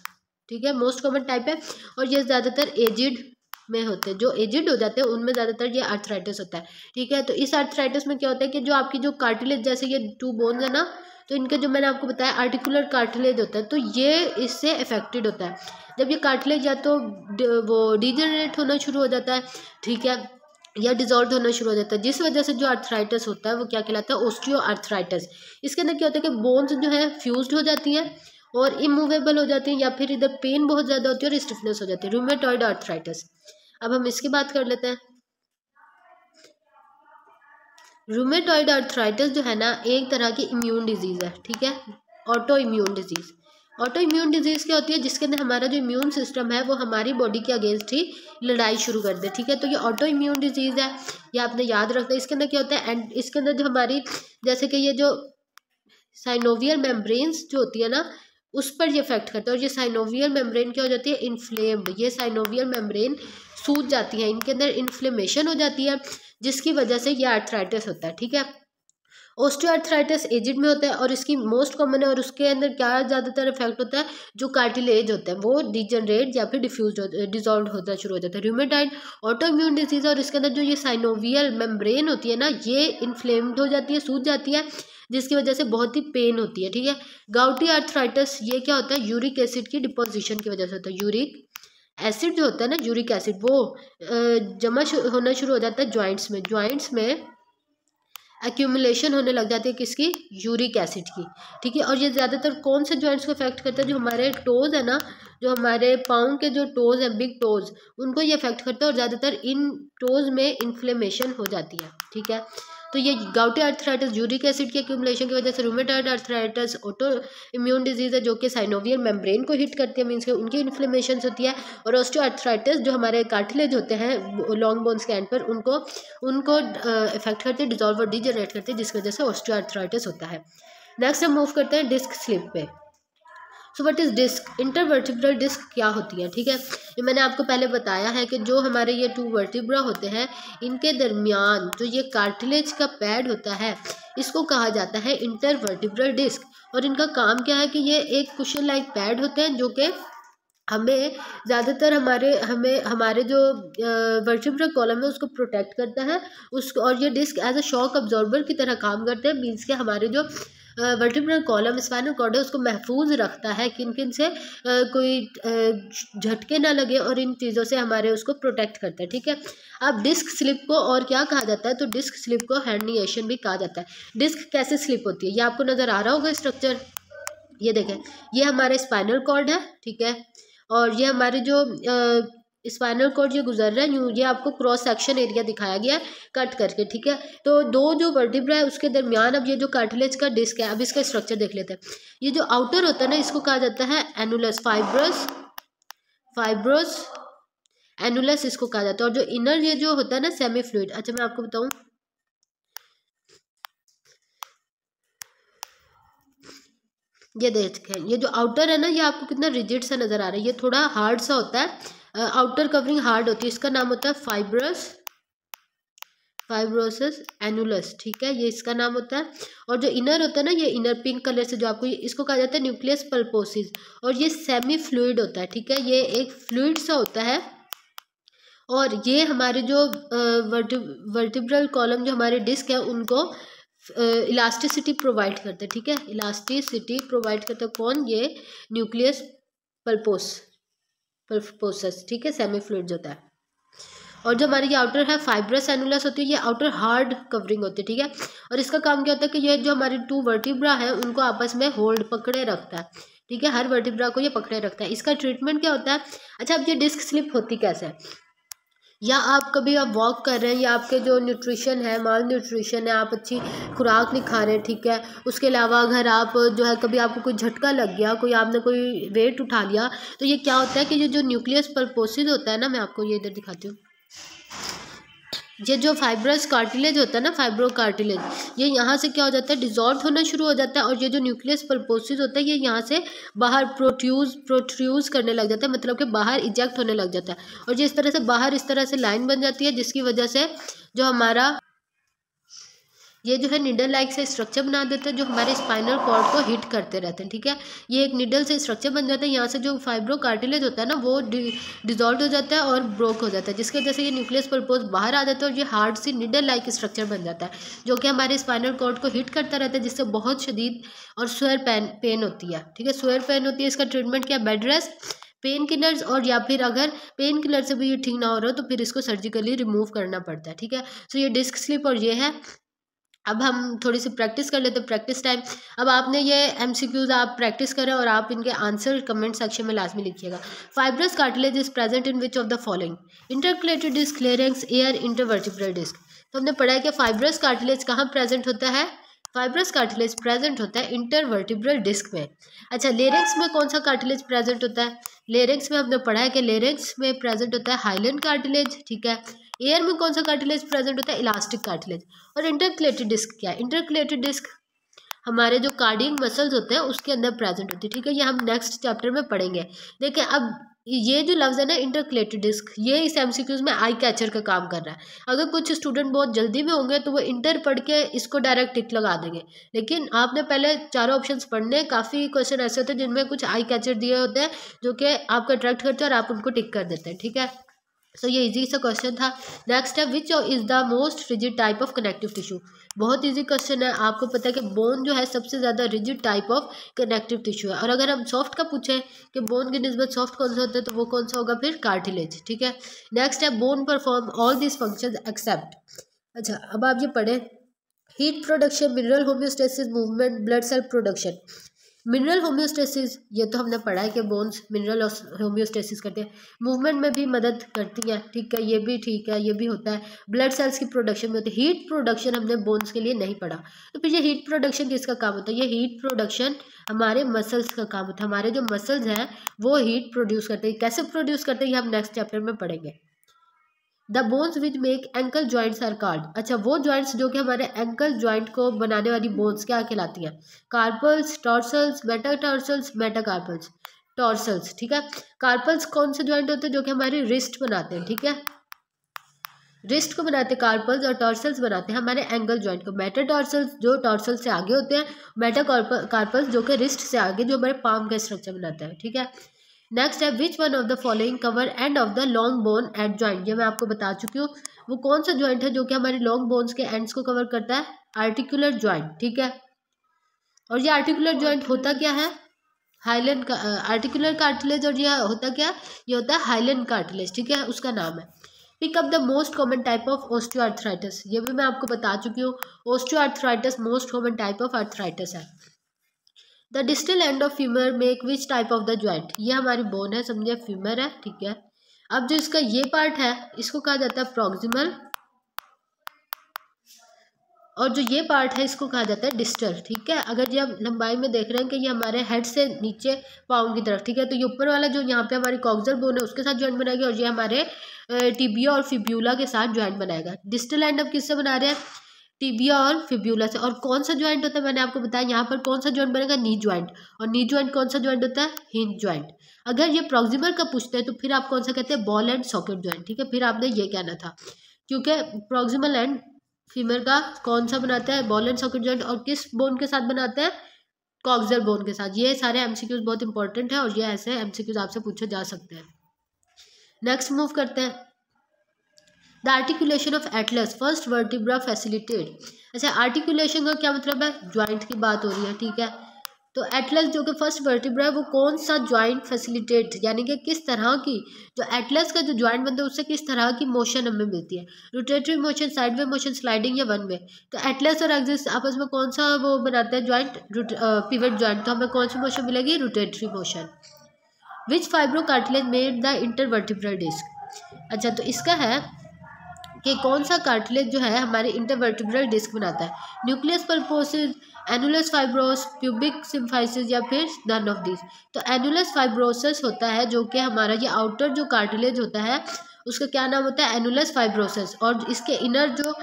ठीक है मोस्ट कॉमन टाइप है और ये ज़्यादातर एजिड में होते हैं जो एजिड हो जाते हैं उनमें ज़्यादातर ये आर्थराइटिस होता है ठीक है तो इस आर्थराइटिस में क्या होता है कि जो आपकी जो कार्टिलेज जैसे ये टू बोन्स है ना तो इनका जो मैंने आपको बताया आर्टिकुलर कार्टिलेज होता है तो ये इससे अफेक्टेड होता है जब ये कार्टिलेज या तो वो डिजनरेट होना शुरू हो जाता है ठीक है या डिजॉल्व होना शुरू हो जाता है जिस वजह से जो आर्थराइटिस होता है वो क्या कहलाता है ओस्ट्रियो आर्थराइटिस इसके अंदर क्या होता है कि बोन्स जो है फ्यूज हो जाती हैं और इमूवेबल हो जाती हैं या फिर इधर पेन बहुत ज़्यादा होती है और स्टिफनेस हो जाती है रूमेटॉइड आर्थराइटिस अब हम इसकी बात कर लेते हैं रूमेटॉइड आर्थराइटिस जो है ना एक तरह की इम्यून डिजीज़ है ठीक है autoimmune disease autoimmune disease क्या होती है जिसके अंदर हमारा जो इम्यून सिस्टम है वो हमारी बॉडी के अगेंस्ट ही लड़ाई शुरू कर दे ठीक है तो ये ऑटो इम्यून डिजीज़ है ये आपने याद रखना इसके अंदर क्या होता है एंड इसके अंदर जो हमारी जैसे कि ये जो साइनोवियल मेम्ब्रेन्स जो होती है ना उस पर ये इफेक्ट करता है और ये साइनोवियल मेम्ब्रेन क्या हो जाती है इन्फ्लेम्ड ये साइनोवियल मेम्ब्रेन सूज जाती है इनके अंदर इन्फ्लेमेशन हो जाती है जिसकी वजह से यह आर्थराइटिस होता है ठीक है ओस्टियोआर्थराइटिस एजिड में होता है और इसकी मोस्ट कॉमन है और उसके अंदर क्या ज़्यादातर इफेक्ट होता है जो कार्टिलेज होता है वो डिजनरेट या फिर डिफ्यूज डिजॉल्व होता शुरू हो जाता है रूमेटाइड ऑटोम्यून डिजीज और इसके अंदर जो ये साइनोवियल मेम्ब्रेन होती है ना ये इन्फ्लेम्ड हो जाती है सूज जाती है जिसकी वजह से बहुत ही पेन होती है ठीक है गाउटी आर्थराइटिस ये क्या होता है यूरिक एसिड की डिपोजिशन की वजह से होता है यूरिक एसिड जो होता है ना यूरिक एसिड वो जमा होना शुरू हो जाता है जॉइंट्स में जॉइंट्स में एक्यूमुलेशन होने लग जाती है किसकी यूरिक एसिड की ठीक है और ये ज़्यादातर कौन से जॉइंट्स को इफेक्ट करता है जो हमारे टोज़ है ना जो हमारे पाँव के जो टोज़ हैं बिग टोज़ उनको ये इफेक्ट करता है और ज़्यादातर इन टोज़ में इन्फ्लेमेशन हो जाती है ठीक है तो ये गाउटी अर्थराइटिस यूरिक एसिड की एक्यूमलेशन की वजह से rheumatoid arthritis autoimmune disease है जो कि साइनोवियल मेम्ब्रेन को हिट करती है मीन्स के उनकी इन्फ्लेमेशन होती है और ऑस्टो अर्थराइटिस जो हमारे कार्टिलेज होते हैं लॉन्ग बोन्स के एंड पर उनको उनको इफेक्ट करते डिजॉल्व और डिजनरेट करते जिसकी वजह से ऑस्टो अर्थराइटिस होता है नेक्स्ट हम मूव करते हैं डिस्क स्लिप पे so what is disc intervertebral disc क्या होती है ठीक है ये मैंने आपको पहले बताया है कि जो हमारे ये टू वर्टिब्रा होते हैं इनके दरमियान जो ये कार्टिलेज का पैड होता है इसको कहा जाता है इंटरवर्टिब्रल डिस्क और इनका काम क्या है कि ये एक कुशन लाइक पैड होते हैं जो कि हमें ज़्यादातर हमारे हमें हमारे जो वर्टिब्रा कॉलम है उसको प्रोटेक्ट करता है उसको और ये disc as a shock absorber की तरह काम करते हैं मीन्स के हमारे जो वर्टिब्रल कॉलम स्पाइनल कॉर्ड है उसको महफूज रखता है किन किन से कोई झटके ना लगे और इन चीज़ों से हमारे उसको प्रोटेक्ट करता है ठीक है अब डिस्क स्लिप को और क्या कहा जाता है तो डिस्क स्लिप को हैंडनीशन भी कहा जाता है डिस्क कैसे स्लिप होती है ये आपको नज़र आ रहा होगा स्ट्रक्चर ये देखें ये हमारे स्पाइनल कॉर्ड है ठीक है और ये हमारे जो स्पाइनल कॉर्ड जो गुजर रहा है यूँ ये आपको क्रॉस सेक्शन एरिया दिखाया गया है कट करके ठीक है तो दो जो वर्टिब्रा है उसके दरमियान अब ये जो कार्टिलेज का डिस्क है अब इसका स्ट्रक्चर देख लेते हैं ये जो आउटर होता है ना इसको कहा जाता है एनुलस फाइब्रस फाइब्रस एनुलस इसको कहा जाता है और जो इनर ये जो होता है ना सेमी फ्लूड अच्छा मैं आपको बताऊँ ये देखें ये जो आउटर है ना ये आपको कितना रिजिड सा नज़र आ रहा है ये थोड़ा हार्ड सा होता है आउटर कवरिंग हार्ड होती है इसका नाम होता है फाइब्रस फाइब्रोसिस एनुलस ठीक है ये इसका नाम होता है और जो इनर होता है ना ये इनर पिंक कलर से जो आपको इसको कहा जाता है न्यूक्लियस पल्पोसिस और ये सेमी फ्लूड होता है ठीक है ये एक फ्लूड सा होता है और ये हमारे जो वर्टिब्रल कॉलम जो हमारे डिस्क है उनको इलास्टिसिटी प्रोवाइड करता है ठीक है इलास्टिसिटी प्रोवाइड करता है कौन ये न्यूक्लियस पल्पोस प्रोसेस ठीक है सेमी फ्लूड जो होता है और जो हमारी ये आउटर है फाइब्रस एनुलस होती है ये आउटर हार्ड कवरिंग होती है ठीक है और इसका काम क्या होता है कि ये जो हमारी टू वर्टिब्रा है उनको आपस में होल्ड पकड़े रखता है ठीक है हर वर्टिब्रा को ये पकड़े रखता है इसका ट्रीटमेंट क्या होता है अच्छा अब ये डिस्क स्लिप होती कैसे है या आप कभी आप वॉक कर रहे हैं या आपके जो न्यूट्रिशन है माल न्यूट्रिशन है आप अच्छी खुराक नहीं खा रहे हैं ठीक है उसके अलावा अगर आप जो है कभी आपको कोई झटका लग गया कोई आपने कोई वेट उठा लिया तो ये क्या होता है कि ये जो न्यूक्लियस परपोसिस होता है ना मैं आपको ये इधर दिखाती हूँ ये जो फाइब्रस कार्टिलेज होता है ना फाइब्रो कार्टिलेज ये यहाँ से क्या हो जाता है डिजॉल्व होना शुरू हो जाता है और ये जो न्यूक्लियस पल्पोसिस होता है ये यहाँ से बाहर प्रोट्यूज प्रोट्यूज करने लग जाता है मतलब कि बाहर इजेक्ट होने लग जाता है और ये इस तरह से बाहर इस तरह से लाइन बन जाती है जिसकी वजह से जो हमारा ये जो है निडल लाइक से स्ट्रक्चर बना देते हैं जो हमारे स्पाइनल कॉर्ड को हिट करते रहते हैं ठीक है ये एक निडल से स्ट्रक्चर बन जाता है यहाँ से जो फाइब्रो कार्टिलेज होता है ना वो डिजॉल्व हो जाता है और ब्रोक हो जाता है जिसकी वजह से ये न्यूक्लियस पर्पोज बाहर आ जाता है और ये हार्ड सी निडल लाइक स्ट्रक्चर बन जाता है जो कि हमारे स्पाइनल कॉर्ड को हिट करता रहता है जिससे बहुत शदीद और स्वेयर पेन पेन होती है ठीक है स्वेयर पेन होती है इसका ट्रीटमेंट क्या बेड रेस्ट पेन किलर्स और या फिर अगर पेन किलर से भी ये ठीक ना हो रहा हो तो फिर इसको सर्जिकली रिमूव करना पड़ता है ठीक है सो so ये डिस्क स्लिप और ये है अब हम थोड़ी सी प्रैक्टिस कर लेते हैं प्रैक्टिस टाइम अब आपने ये एम आप प्रैक्टिस करें और आप इनके आंसर कमेंट सेक्शन में लाजमी लिखिएगा fibrous cartilage is present in which of the following intercalated disc larynx ear intervertebral disc तो हमने पढ़ा है कि फाइब्रस कार्टिलेज कहाँ प्रेजेंट होता है फाइब्रस कार्टिलेज प्रेजेंट होता है इंटरवर्टिब्रल डिस्क में अच्छा लेरेंक्स में कौन सा कार्टिलेज प्रेजेंट होता है लेरेंक्स में हमने पढ़ा है कि लेरेंक्स में प्रेजेंट होता है हाइलैंड कार्टिलेज ठीक है एयर में कौन सा कार्टिलेज प्रेजेंट होता है इलास्टिक कार्टिलेज और इंटरक्लेटेड डिस्क क्या है इंटरक्लेटेड डिस्क हमारे जो कार्डियक मसल्स होते हैं उसके अंदर प्रेजेंट होती है ठीक है ये हम नेक्स्ट चैप्टर में पढ़ेंगे देखें अब ये जो लफ्ज़ है ना इंटरक्लेटेड डिस्क ये इस एम में आई कैचर का काम कर रहा है अगर कुछ स्टूडेंट बहुत जल्दी में होंगे तो वो इंटर पढ़ के इसको डायरेक्ट टिक लगा देंगे लेकिन आपने पहले चारों ऑप्शंस पढ़ने काफ़ी क्वेश्चन ऐसे होते हैं जिनमें कुछ आई कैचर दिए होते हैं जो कि आपको अट्रैक्ट करते हैं और आप उनको टिक कर देते हैं ठीक है सो so, ये इजी सा क्वेश्चन था नेक्स्ट है which is the most rigid type of connective tissue बहुत इजी क्वेश्चन है आपको पता है कि बोन जो है सबसे ज़्यादा rigid type of connective tissue है और अगर हम सॉफ्ट का पूछें कि बोन की नस्बत सॉफ्ट कौन सा होता है तो वो कौन सा होगा फिर कार्टिलेज ठीक है नेक्स्ट है bone perform all this function except अच्छा अब आप ये पढ़ें heat production mineral homeostasis movement blood cell production mineral homeostasis ये तो हमने पढ़ा है कि बोन्स मिनरल होम्योस्टेसिस करते हैं मूवमेंट में भी मदद करती हैं ठीक है ये भी ठीक है ये भी होता है ब्लड सेल्स की प्रोडक्शन में होती है हीट प्रोडक्शन हमने बोन्स के लिए नहीं पढ़ा तो फिर ये हीट प्रोडक्शन किसका काम होता है ये हीट प्रोडक्शन हमारे मसल्स का काम होता है हमारे जो मसल्स हैं वो हीट प्रोड्यूस करते हैं कैसे प्रोड्यूस करते हैं ये हम नेक्स्ट चैप्टर में पढ़ेंगे the bones which make ankle joint are card अच्छा वो ज्वाइंट्स जो कि हमारे एंकल ज्वाइंट को बनाने वाली बोन्स क्या कहलाती हैं carpals tarsals metatarsals metacarpals tarsals ठीक है कार्पल्स कौन से ज्वाइंट होते हैं जो कि हमारे रिस्ट बनाते हैं ठीक है रिस्ट को बनाते हैं कार्पल्स और टॉर्सल्स बनाते हैं हमारे एंकल ज्वाइंट को मेटा टॉर्सल्स जो टॉर्सल से आगे होते हैं मेटा कार्पल्स जो कि रिस्ट से आगे जो हमारे पाम का स्ट्रक्चर बनाता है ठीक है नेक्स्ट है which one of the following cover end of the long bone at joint ये मैं आपको बता चुकी हूँ वो कौन सा ज्वाइंट है जो कि हमारे लॉन्ग बोन्स के एंड्स को कवर करता है आर्टिकुलर ज्वाइंट ठीक है और ये आर्टिकुलर ज्वाइंट होता क्या है हाइलैंड का आर्टिकुलर कार्टिलेज और यह होता क्या ये होता है हाइलैंड कार्टिलेज ठीक है उसका नाम है pick up the most common type of osteoarthritis ये भी मैं आपको बता चुकी हूँ osteoarthritis most common type of arthritis है the distal end of femur make which type of the joint ये हमारी बोन है समझे फ्यूमर है ठीक है अब जो इसका ये पार्ट है इसको कहा जाता है प्रोक्सिमल और जो ये पार्ट है इसको कहा जाता है डिस्टल ठीक है अगर ये हम लंबाई में देख रहे हैं कि ये हमारे हेड से नीचे पाँव की तरफ ठीक है तो ये ऊपर वाला जो यहाँ पे हमारी कॉक्जर बोन है उसके साथ ज्वाइंट बनाएगी और ये हमारे टिबिया और फिब्यूला के साथ ज्वाइंट बनाएगा डिस्टल एंड अब किससे बना रहे हैं टिबिया और फिब्यूला से और कौन सा ज्वाइंट होता है मैंने आपको बताया यहाँ पर कौन सा ज्वाइंट बनेगा नी ज्वाइंट और नी ज्वाइंट कौन सा ज्वाइंट होता है हिंज ज्वाइंट अगर ये प्रोक्सिमर का पूछते हैं तो फिर आप कौन सा कहते हैं बॉल एंड सॉकेट ज्वाइंट ठीक है फिर आपने ये कहना था क्योंकि प्रोक्सिमल एंड फीमर का कौन सा बनाता है बॉल एंड सॉकेट ज्वाइंट और किस बोन के साथ बनाता है कॉक्सर बोन के साथ ये सारे एमसीक्यूज बहुत इंपॉर्टेंट है और ये ऐसे एमसीक्यूज आपसे पूछे जा सकते हैं नेक्स्ट मूव करते हैं the articulation of atlas first vertebra facilitated अच्छा आर्टिकुलेशन का क्या मतलब है ज्वाइंट की बात हो रही है ठीक है तो एटलस जो कि फर्स्ट वर्टिब्रा है वो कौन सा ज्वाइंट फैसिलिटेट यानी कि किस तरह की जो एटलस का जो ज्वाइंट बनता है उससे किस तरह की मोशन हमें मिलती है rotatory motion side way motion sliding या वन वे तो एटलस और एग्जिस आपस में कौन सा वो बनाता है ज्वाइंट पिवट ज्वाइंट तो हमें कौन सी मोशन मिलेगी rotatory motion which fibrocartilage made the intervertebra disc अच्छा तो इसका है कि कौन सा कार्टिलेज जो है हमारे इंटरवर्टिब्रल डिस्क बनाता है nucleus pulposus annulus fibrosus pubic symphysis या फिर नन ऑफ दिस तो एनुलस फाइब्रोसिस होता है जो कि हमारा ये आउटर जो कार्टिलेज होता है उसका क्या नाम होता है एनुलस फाइब्रोसिस और इसके इनर जो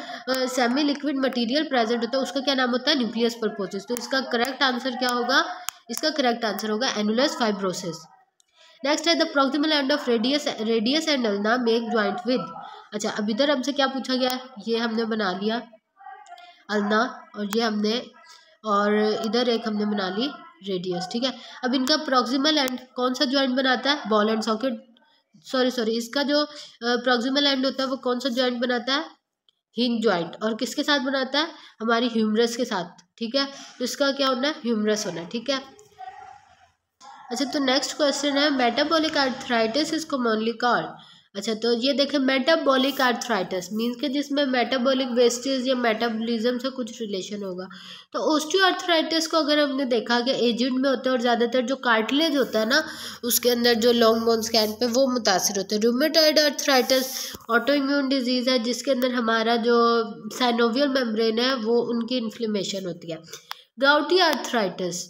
सेमी लिक्विड मटीरियल प्रेजेंट होता है उसका क्या नाम होता है न्यूक्लियस पर्पोसिस तो इसका करेक्ट आंसर क्या होगा इसका करेक्ट आंसर होगा एनुलस फाइब्रोसिस नेक्स्ट है the proximal end of radius radius and ulna make joint with अच्छा अब इधर हमसे क्या पूछा गया ये हमने बना लिया अलना और ये हमने और इधर एक हमने बना ली रेडियस ठीक है अब इनका प्रॉक्सिमल एंड कौन सा ज्वाइंट बनाता है ball and socket sorry sorry इसका जो प्रॉक्सिमल एंड होता है वो कौन सा ज्वाइंट बनाता है हिंज ज्वाइंट और किसके साथ बनाता है हमारी ह्यूमरस के साथ ठीक है तो इसका क्या होना है ह्यूमरस होना ठीक है अच्छा तो नेक्स्ट क्वेश्चन है metabolic arthritis is commonly called अच्छा तो ये देखें मेटाबॉलिक आर्थराइटिस मीन्स के जिसमें मेटाबॉलिक वेस्टेज या मेटाबॉलिज्म से कुछ रिलेशन होगा तो ओस्टियोआर्थराइटिस को अगर हमने देखा कि एजेंट में होता है और ज़्यादातर जो कार्टिलेज होता है ना उसके अंदर जो लॉन्ग बोन स्कैन पे वो मुतासर होता है rheumatoid arthritis autoimmune disease है जिसके अंदर हमारा जो साइनोवियल मेम्ब्रेन है वो उनकी इन्फ्लेमेशन होती है गाउटी आर्थराइटिस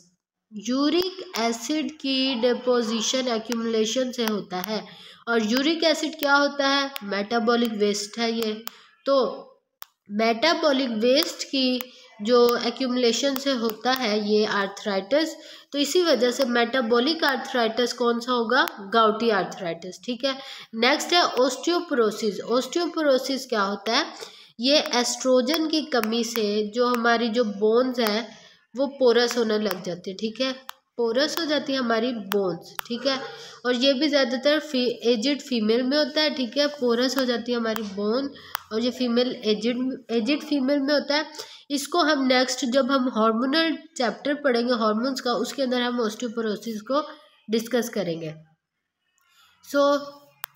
यूरिक एसिड की डिपोजिशन एक्यूमुलेशन से होता है और यूरिक एसिड क्या होता है मेटाबॉलिक वेस्ट है ये तो मेटाबॉलिक वेस्ट की जो एक्यूमलेशन से होता है ये आर्थराइटिस तो इसी वजह से मेटाबॉलिक आर्थराइटिस कौन सा होगा गाउटी आर्थराइटिस ठीक है नेक्स्ट है ओस्टियोपोरोसिस ओस्टियोपोरोसिस क्या होता है ये एस्ट्रोजन की कमी से जो हमारी जो बोन्स हैं वो पोरस होने लग जाती है ठीक है पोरस हो जाती है हमारी बोन्स ठीक है और ये भी ज़्यादातर फी, एजिड फीमेल में होता है ठीक है पोरस हो जाती है हमारी बोन और ये फीमेल एजिड एजिड फीमेल में होता है इसको हम नेक्स्ट जब हम हार्मोनल चैप्टर पढ़ेंगे हार्मोन्स का उसके अंदर हम ऑस्टियोपोरोसिस को डिस्कस करेंगे so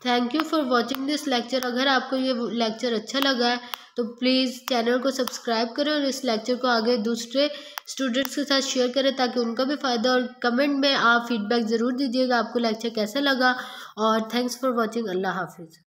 thank you for watching this lecture अगर आपको ये लेक्चर अच्छा लगा है तो प्लीज़ चैनल को सब्सक्राइब करें और इस लेक्चर को आगे दूसरे स्टूडेंट्स के साथ शेयर करें ताकि उनका भी फ़ायदा और कमेंट में आप फीडबैक ज़रूर दीजिएगा आपको लेक्चर कैसा लगा और थैंक्स फॉर वॉचिंग अल्लाह हाफिज़